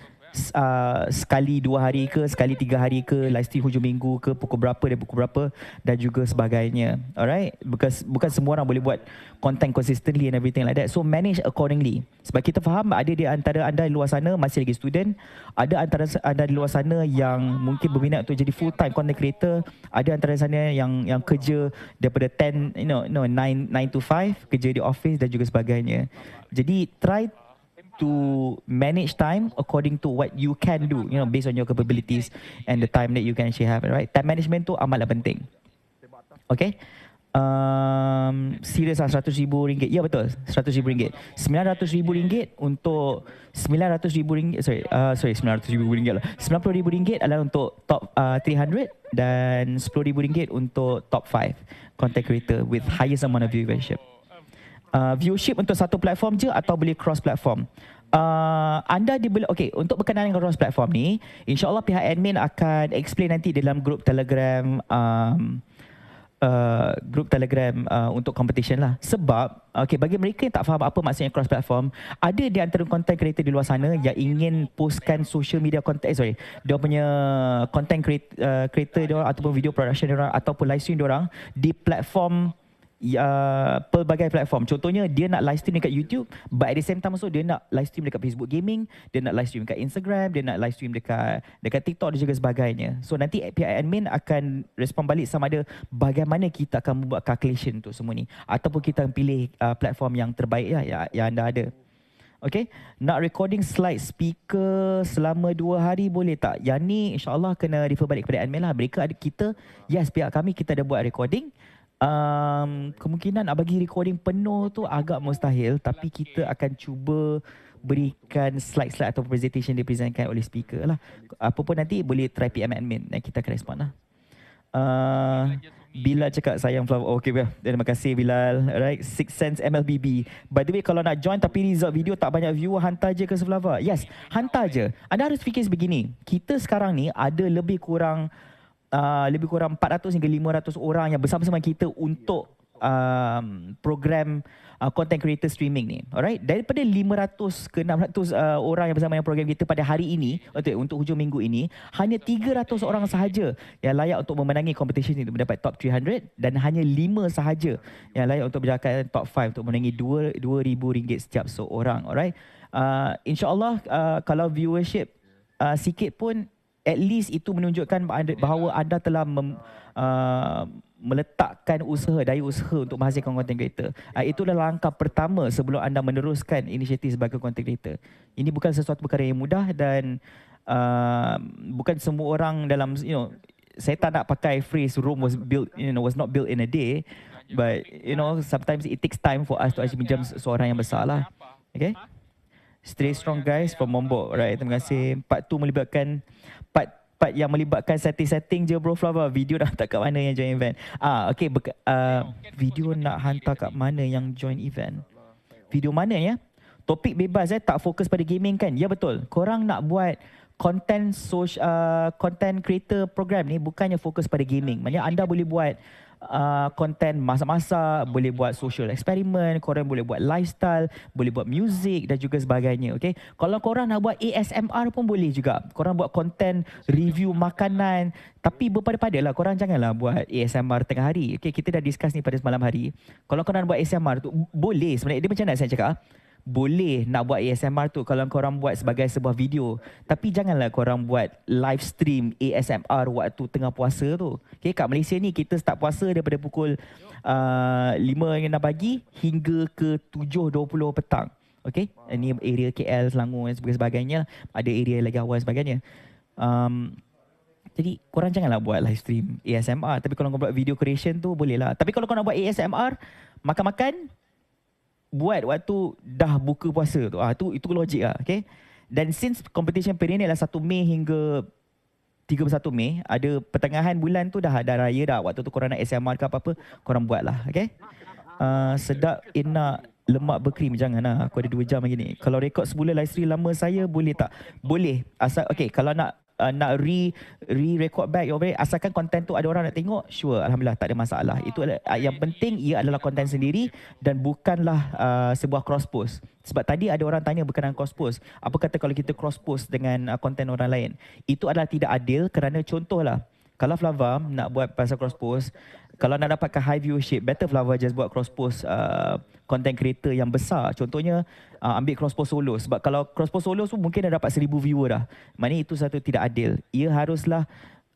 uh, sekali dua hari ke, sekali tiga hari ke, live stream hujung minggu ke, pukul berapa dan pukul berapa dan juga sebagainya. Alright? Because bukan semua orang boleh buat content consistently and everything like that. So manage accordingly. Sebab kita faham ada di antara anda di luar sana masih lagi student, ada antara anda di luar sana yang mungkin berminat untuk jadi full time content creator, ada antara sana yang yang kerja daripada 10 you know no 9 9 to 5 kerja di office dan juga sebagainya. Jadi try to manage time according to what you can do, you know, based on your capabilities and the time that you can actually have, right? Time management tu amatlah penting. Okay? Um, serious lah, RM100,000. Ya yeah, betul, RM100,000. RM900,000 untuk... RM900,000, sorry. Uh, sorry, RM900,000 lah. RM90,000 adalah untuk top uh, 300 dan RM10,000 untuk top 5 content creator with highest amount of viewership uh, viewership untuk satu platform je atau boleh cross platform uh, anda diboleh okey untuk berkenaan dengan cross platform ni insyaallah pihak admin akan explain nanti dalam group Telegram um, Uh, group telegram uh, untuk competition lah sebab okay, bagi mereka yang tak faham apa maksudnya cross platform ada di antara content creator di luar sana yang ingin postkan social media content eh, sorry dia punya content create, uh, creator dia orang ataupun video production dia orang ataupun live stream dia orang di platform Ya, pelbagai platform. Contohnya dia nak live stream dekat YouTube but at the same time also dia nak live stream dekat Facebook Gaming, dia nak live stream dekat Instagram, dia nak live stream dekat dekat TikTok dan juga sebagainya. So nanti API admin akan respon balik sama ada bagaimana kita akan membuat calculation untuk semua ni ataupun kita pilih uh, platform yang terbaik ya yang, yang anda ada. Okay, nak recording slide speaker selama dua hari boleh tak? Yang ni insyaAllah kena refer balik kepada admin lah. Mereka ada kita, yes pihak kami kita ada buat recording um, kemungkinan nak bagi recording penuh tu agak mustahil tapi kita akan cuba berikan slide-slide atau presentation yang dipresentkan oleh speaker lah. Apa pun nanti boleh try PM admin dan eh, kita akan respon lah. Uh, Bilal cakap sayang Flav. Oh, okay, well. terima kasih Bilal. Alright, Six cents MLBB. By the way, kalau nak join tapi result video tak banyak viewer, hantar je ke Flava. Yes, hantar je. Anda harus fikir sebegini. Kita sekarang ni ada lebih kurang Uh, lebih kurang 400 hingga 500 orang yang bersama-sama kita untuk um, program uh, content creator streaming ni. Alright, daripada 500 ke 600 uh, orang yang bersama sama program kita pada hari ini, untuk untuk hujung minggu ini, hanya 300 orang sahaja yang layak untuk memenangi kompetisi ini untuk mendapat top 300 dan hanya 5 sahaja yang layak untuk mendapatkan top 5 untuk memenangi 2000 ringgit setiap seorang. Alright. Uh, InsyaAllah uh, kalau viewership uh, sikit pun at least itu menunjukkan bahawa anda telah mem, uh, meletakkan usaha daya usaha untuk menghasilkan content creator. Uh, itulah langkah pertama sebelum anda meneruskan inisiatif sebagai content creator. Ini bukan sesuatu perkara yang mudah dan uh, bukan semua orang dalam you know saya tak nak pakai phrase room was built you know was not built in a day but you know sometimes it takes time for us to actually jump suara yang besar lah. Okay? Stay strong guys from Mombok. Right, terima kasih. Part 2 melibatkan part yang melibatkan setting-setting je bro Flava video dah hantar kat mana yang join event ah okey uh, video nak hantar kat mana yang join event video mana ya topik bebas eh tak fokus pada gaming kan ya betul korang nak buat content social uh, content creator program ni bukannya fokus pada gaming maknanya anda boleh buat konten uh, masa masak boleh buat social experiment, korang boleh buat lifestyle, boleh buat music dan juga sebagainya. Okay? Kalau korang nak buat ASMR pun boleh juga. Korang buat konten review makanan tapi berpada-pada lah korang janganlah buat ASMR tengah hari. Okay? Kita dah discuss ni pada semalam hari. Kalau korang nak buat ASMR tu boleh sebenarnya. Dia macam mana saya cakap? Ah? boleh nak buat ASMR tu kalau orang buat sebagai sebuah video. Tapi janganlah korang buat live stream ASMR waktu tengah puasa tu. Okay, kat Malaysia ni kita start puasa daripada pukul uh, 5.6 pagi hingga ke 7.20 petang. Okay, ini area KL, Selangor dan sebagainya. Ada area lagi awal sebagainya. Um, jadi korang janganlah buat live stream ASMR. Tapi kalau korang buat video creation tu bolehlah. Tapi kalau korang nak buat ASMR, makan-makan, buat waktu dah buka puasa tu. Ah tu itu logik lah, okey. Dan since competition period ni adalah 1 Mei hingga 31 Mei, ada pertengahan bulan tu dah ada raya dah. Waktu tu korang nak SMR ke apa-apa, korang buatlah, lah, okey. Uh, ah, sedap enak, lemak berkrim janganlah lah. Aku ada 2 jam lagi ni. Kalau rekod sebulan live stream lama saya boleh tak? Boleh. Asal okey, kalau nak uh, nak re re record back your break asalkan content tu ada orang nak tengok sure alhamdulillah tak ada masalah itu uh, yang penting ia adalah content sendiri dan bukanlah uh, sebuah cross post sebab tadi ada orang tanya berkenaan cross post apa kata kalau kita cross post dengan uh, content orang lain itu adalah tidak adil kerana contohlah kalau Flava nak buat pasal cross post kalau nak dapatkan high viewership, better Flower just buat cross post uh, content creator yang besar. Contohnya uh, ambil cross post solo sebab kalau cross post solo tu mungkin dah dapat seribu viewer dah. Maknanya itu satu tidak adil. Ia haruslah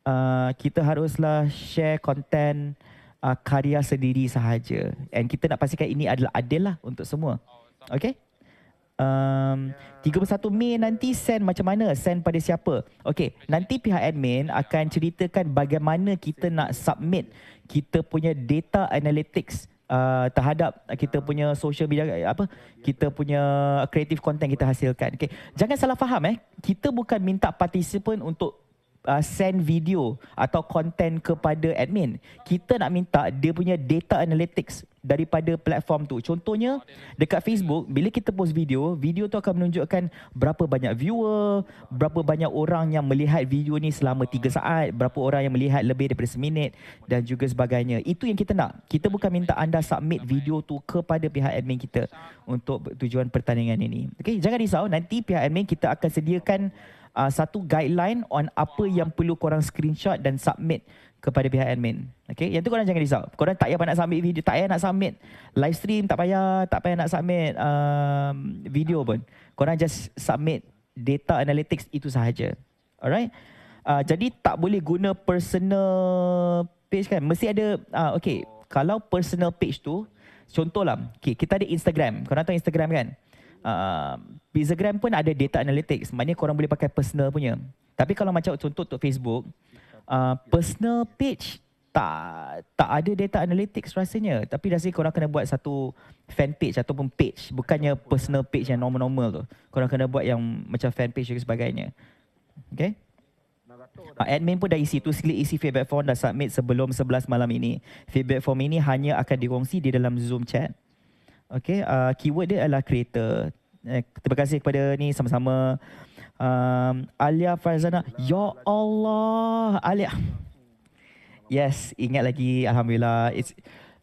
uh, kita haruslah share content uh, karya sendiri sahaja. And kita nak pastikan ini adalah adil lah untuk semua. Okay? Um, 31 Mei nanti send macam mana? Send pada siapa? Okay, nanti pihak admin akan ceritakan bagaimana kita nak submit kita punya data analytics uh, terhadap kita punya social media apa kita punya creative content kita hasilkan okey jangan salah faham eh kita bukan minta participant untuk uh, send video atau content kepada admin kita nak minta dia punya data analytics daripada platform tu contohnya dekat Facebook bila kita post video video tu akan menunjukkan berapa banyak viewer berapa banyak orang yang melihat video ni selama 3 saat berapa orang yang melihat lebih daripada seminit dan juga sebagainya itu yang kita nak kita bukan minta anda submit video tu kepada pihak admin kita untuk tujuan pertandingan ini okey jangan risau nanti pihak admin kita akan sediakan uh, satu guideline on apa yang perlu korang screenshot dan submit kepada pihak admin. Okay, yang tu korang jangan risau. Korang tak payah nak submit video, tak payah nak submit live stream, tak payah, tak payah nak submit um, video pun. Korang just submit data analytics itu sahaja. Alright? Uh, jadi tak boleh guna personal page kan? Mesti ada, uh, okay, kalau personal page tu, contohlah, okay, kita ada Instagram. Korang tahu Instagram kan? Uh, Instagram pun ada data analytics Maknanya korang boleh pakai personal punya Tapi kalau macam contoh untuk Facebook uh, Personal page tak tak ada data analytics rasanya Tapi rasanya korang kena buat satu fan page ataupun page Bukannya personal page yang normal-normal tu Korang kena buat yang macam fan page dan sebagainya Okay ah, Admin pun dah isi tu sekali isi feedback form dah submit sebelum 11 malam ini. Feedback form ini hanya akan dikongsi di dalam Zoom chat. Okay, uh, keyword dia adalah creator. Eh, terima kasih kepada ni sama-sama um, Alia Farzana. Ya Allah, Alia. Yes, ingat lagi. Alhamdulillah. It's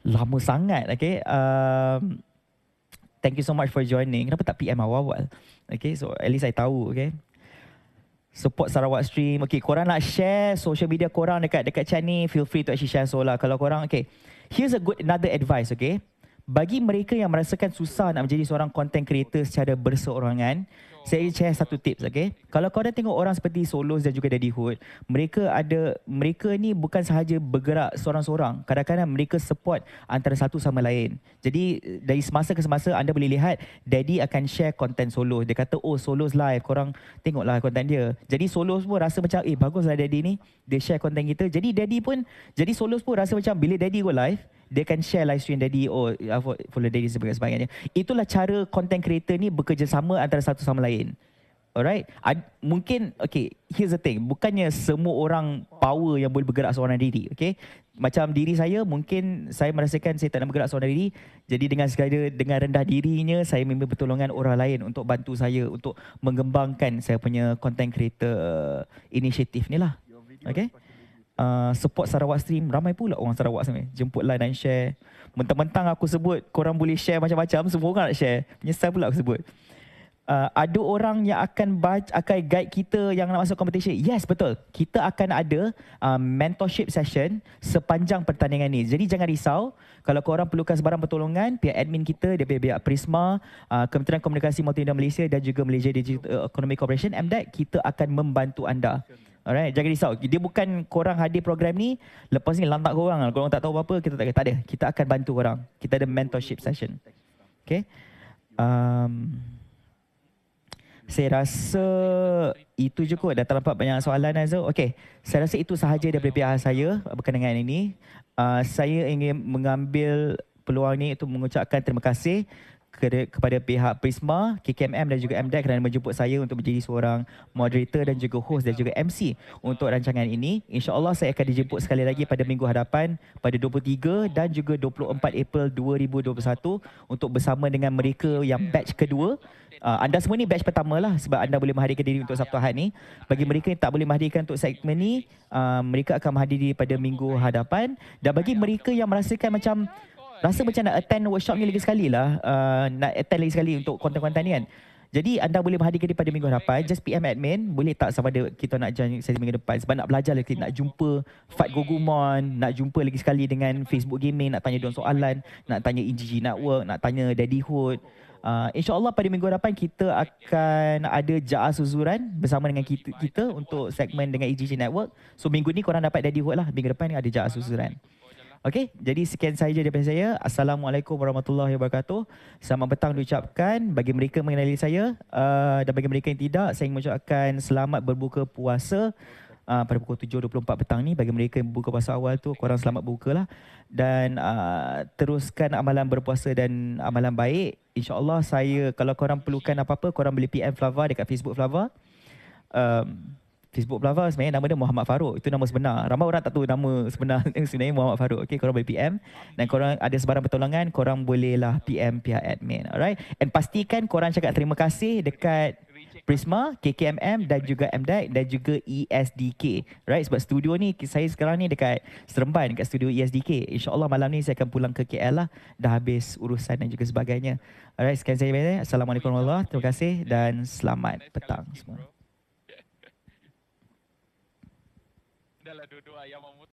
lama sangat. Okay. Um, thank you so much for joining. Kenapa tak PM awal-awal? Okay, so at least I tahu. Okay. Support Sarawak Stream. Okay, korang nak share social media korang dekat dekat channel ni. Feel free to actually share. So lah, kalau korang, okay. Here's a good another advice, okay bagi mereka yang merasakan susah nak menjadi seorang content creator secara berseorangan, saya ingin share satu tips, okay? Kalau kau dah tengok orang seperti Solos dan juga Daddy Hood, mereka ada, mereka ni bukan sahaja bergerak seorang-seorang. Kadang-kadang mereka support antara satu sama lain. Jadi, dari semasa ke semasa, anda boleh lihat Daddy akan share content Solos. Dia kata, oh Solos live, korang tengoklah content dia. Jadi, Solos pun rasa macam, eh baguslah Daddy ni. Dia share content kita. Jadi, Daddy pun, jadi Solos pun rasa macam bila Daddy go live, dia akan share live stream daddy oh follow daddy sebagai sebagainya itulah cara content creator ni bekerjasama antara satu sama lain alright Ad, mungkin okay here's the thing bukannya semua orang power yang boleh bergerak seorang diri okay macam diri saya mungkin saya merasakan saya tak nak bergerak seorang diri jadi dengan segala dengan rendah dirinya saya meminta pertolongan orang lain untuk bantu saya untuk mengembangkan saya punya content creator uh, inisiatif ni lah okay uh, support Sarawak Stream, ramai pula orang Sarawak sini. Jemput like dan share. Mentang-mentang aku sebut, korang boleh share macam-macam, semua orang nak share. Menyesal pula aku sebut. Uh, ada orang yang akan baca, akan guide kita yang nak masuk competition. Yes, betul. Kita akan ada uh, mentorship session sepanjang pertandingan ini. Jadi jangan risau. Kalau korang perlukan sebarang pertolongan, pihak admin kita dari pihak Prisma, uh, Kementerian Komunikasi Multimedia Malaysia dan juga Malaysia Digital Economy Corporation, MDEC, kita akan membantu anda. Alright, jangan risau. Dia bukan korang hadir program ni, lepas ni lantak korang. Kalau korang tak tahu apa-apa, kita tak, tak ada. Kita akan bantu korang. Kita ada mentorship session. Okay. Um, saya rasa itu je kot. Dah terlampak banyak soalan Azul. Okay. Saya rasa itu sahaja daripada pihak saya berkenaan ini. Uh, saya ingin mengambil peluang ini untuk mengucapkan terima kasih kepada pihak Prisma, KKMM dan juga MDEC kerana menjemput saya untuk menjadi seorang moderator dan juga host dan juga MC untuk rancangan ini. InsyaAllah saya akan dijemput sekali lagi pada minggu hadapan pada 23 dan juga 24 April 2021 untuk bersama dengan mereka yang batch kedua. Uh, anda semua ni batch pertama lah sebab anda boleh menghadirkan diri untuk Sabtu Ahad ni. Bagi mereka yang tak boleh menghadirkan untuk segmen ni, uh, mereka akan menghadiri pada minggu hadapan. Dan bagi mereka yang merasakan macam Rasa macam nak attend workshop ni lagi sekali lah. Uh, nak attend lagi sekali untuk konten-konten ni kan. Jadi anda boleh menghadiri pada minggu hadapan. Just PM admin. Boleh tak sama ada kita nak join sesi minggu depan. Sebab nak belajar lagi. Nak jumpa Fat Gogumon. Nak jumpa lagi sekali dengan Facebook Gaming. Nak tanya dia soalan. Nak tanya EGG Network. Nak tanya Daddy Hood. Uh, InsyaAllah pada minggu depan kita akan ada Ja'a Suzuran bersama dengan kita, kita untuk segmen dengan EGG Network. So minggu ni korang dapat Daddy Hood lah. Minggu depan ada Ja'a Suzuran. Okey, jadi sekian saja daripada saya. Assalamualaikum warahmatullahi wabarakatuh. Selamat petang diucapkan bagi mereka mengenali saya uh, dan bagi mereka yang tidak, saya ingin mengucapkan selamat berbuka puasa uh, pada pukul 7.24 petang ni. Bagi mereka yang buka puasa awal tu, korang selamat buka lah. Dan uh, teruskan amalan berpuasa dan amalan baik. InsyaAllah saya, kalau korang perlukan apa-apa, korang boleh PM Flava dekat Facebook Flava. Um, Facebook Plava sebenarnya nama dia Muhammad Farouk. Itu nama sebenar. Ramai orang tak tahu nama sebenar <laughs> yang sebenarnya Muhammad Farouk. Okay, korang boleh PM. Dan korang ada sebarang pertolongan, korang bolehlah PM pihak admin. Alright. And pastikan korang cakap terima kasih dekat Prisma, KKMM dan juga MDAC dan juga ESDK. Right? Sebab studio ni, saya sekarang ni dekat Seremban, dekat studio ESDK. InsyaAllah malam ni saya akan pulang ke KL lah. Dah habis urusan dan juga sebagainya. Alright, sekian saya banyak. Assalamualaikum warahmatullahi wabarakatuh. Terima kasih dan selamat petang semua. dua-dua ayam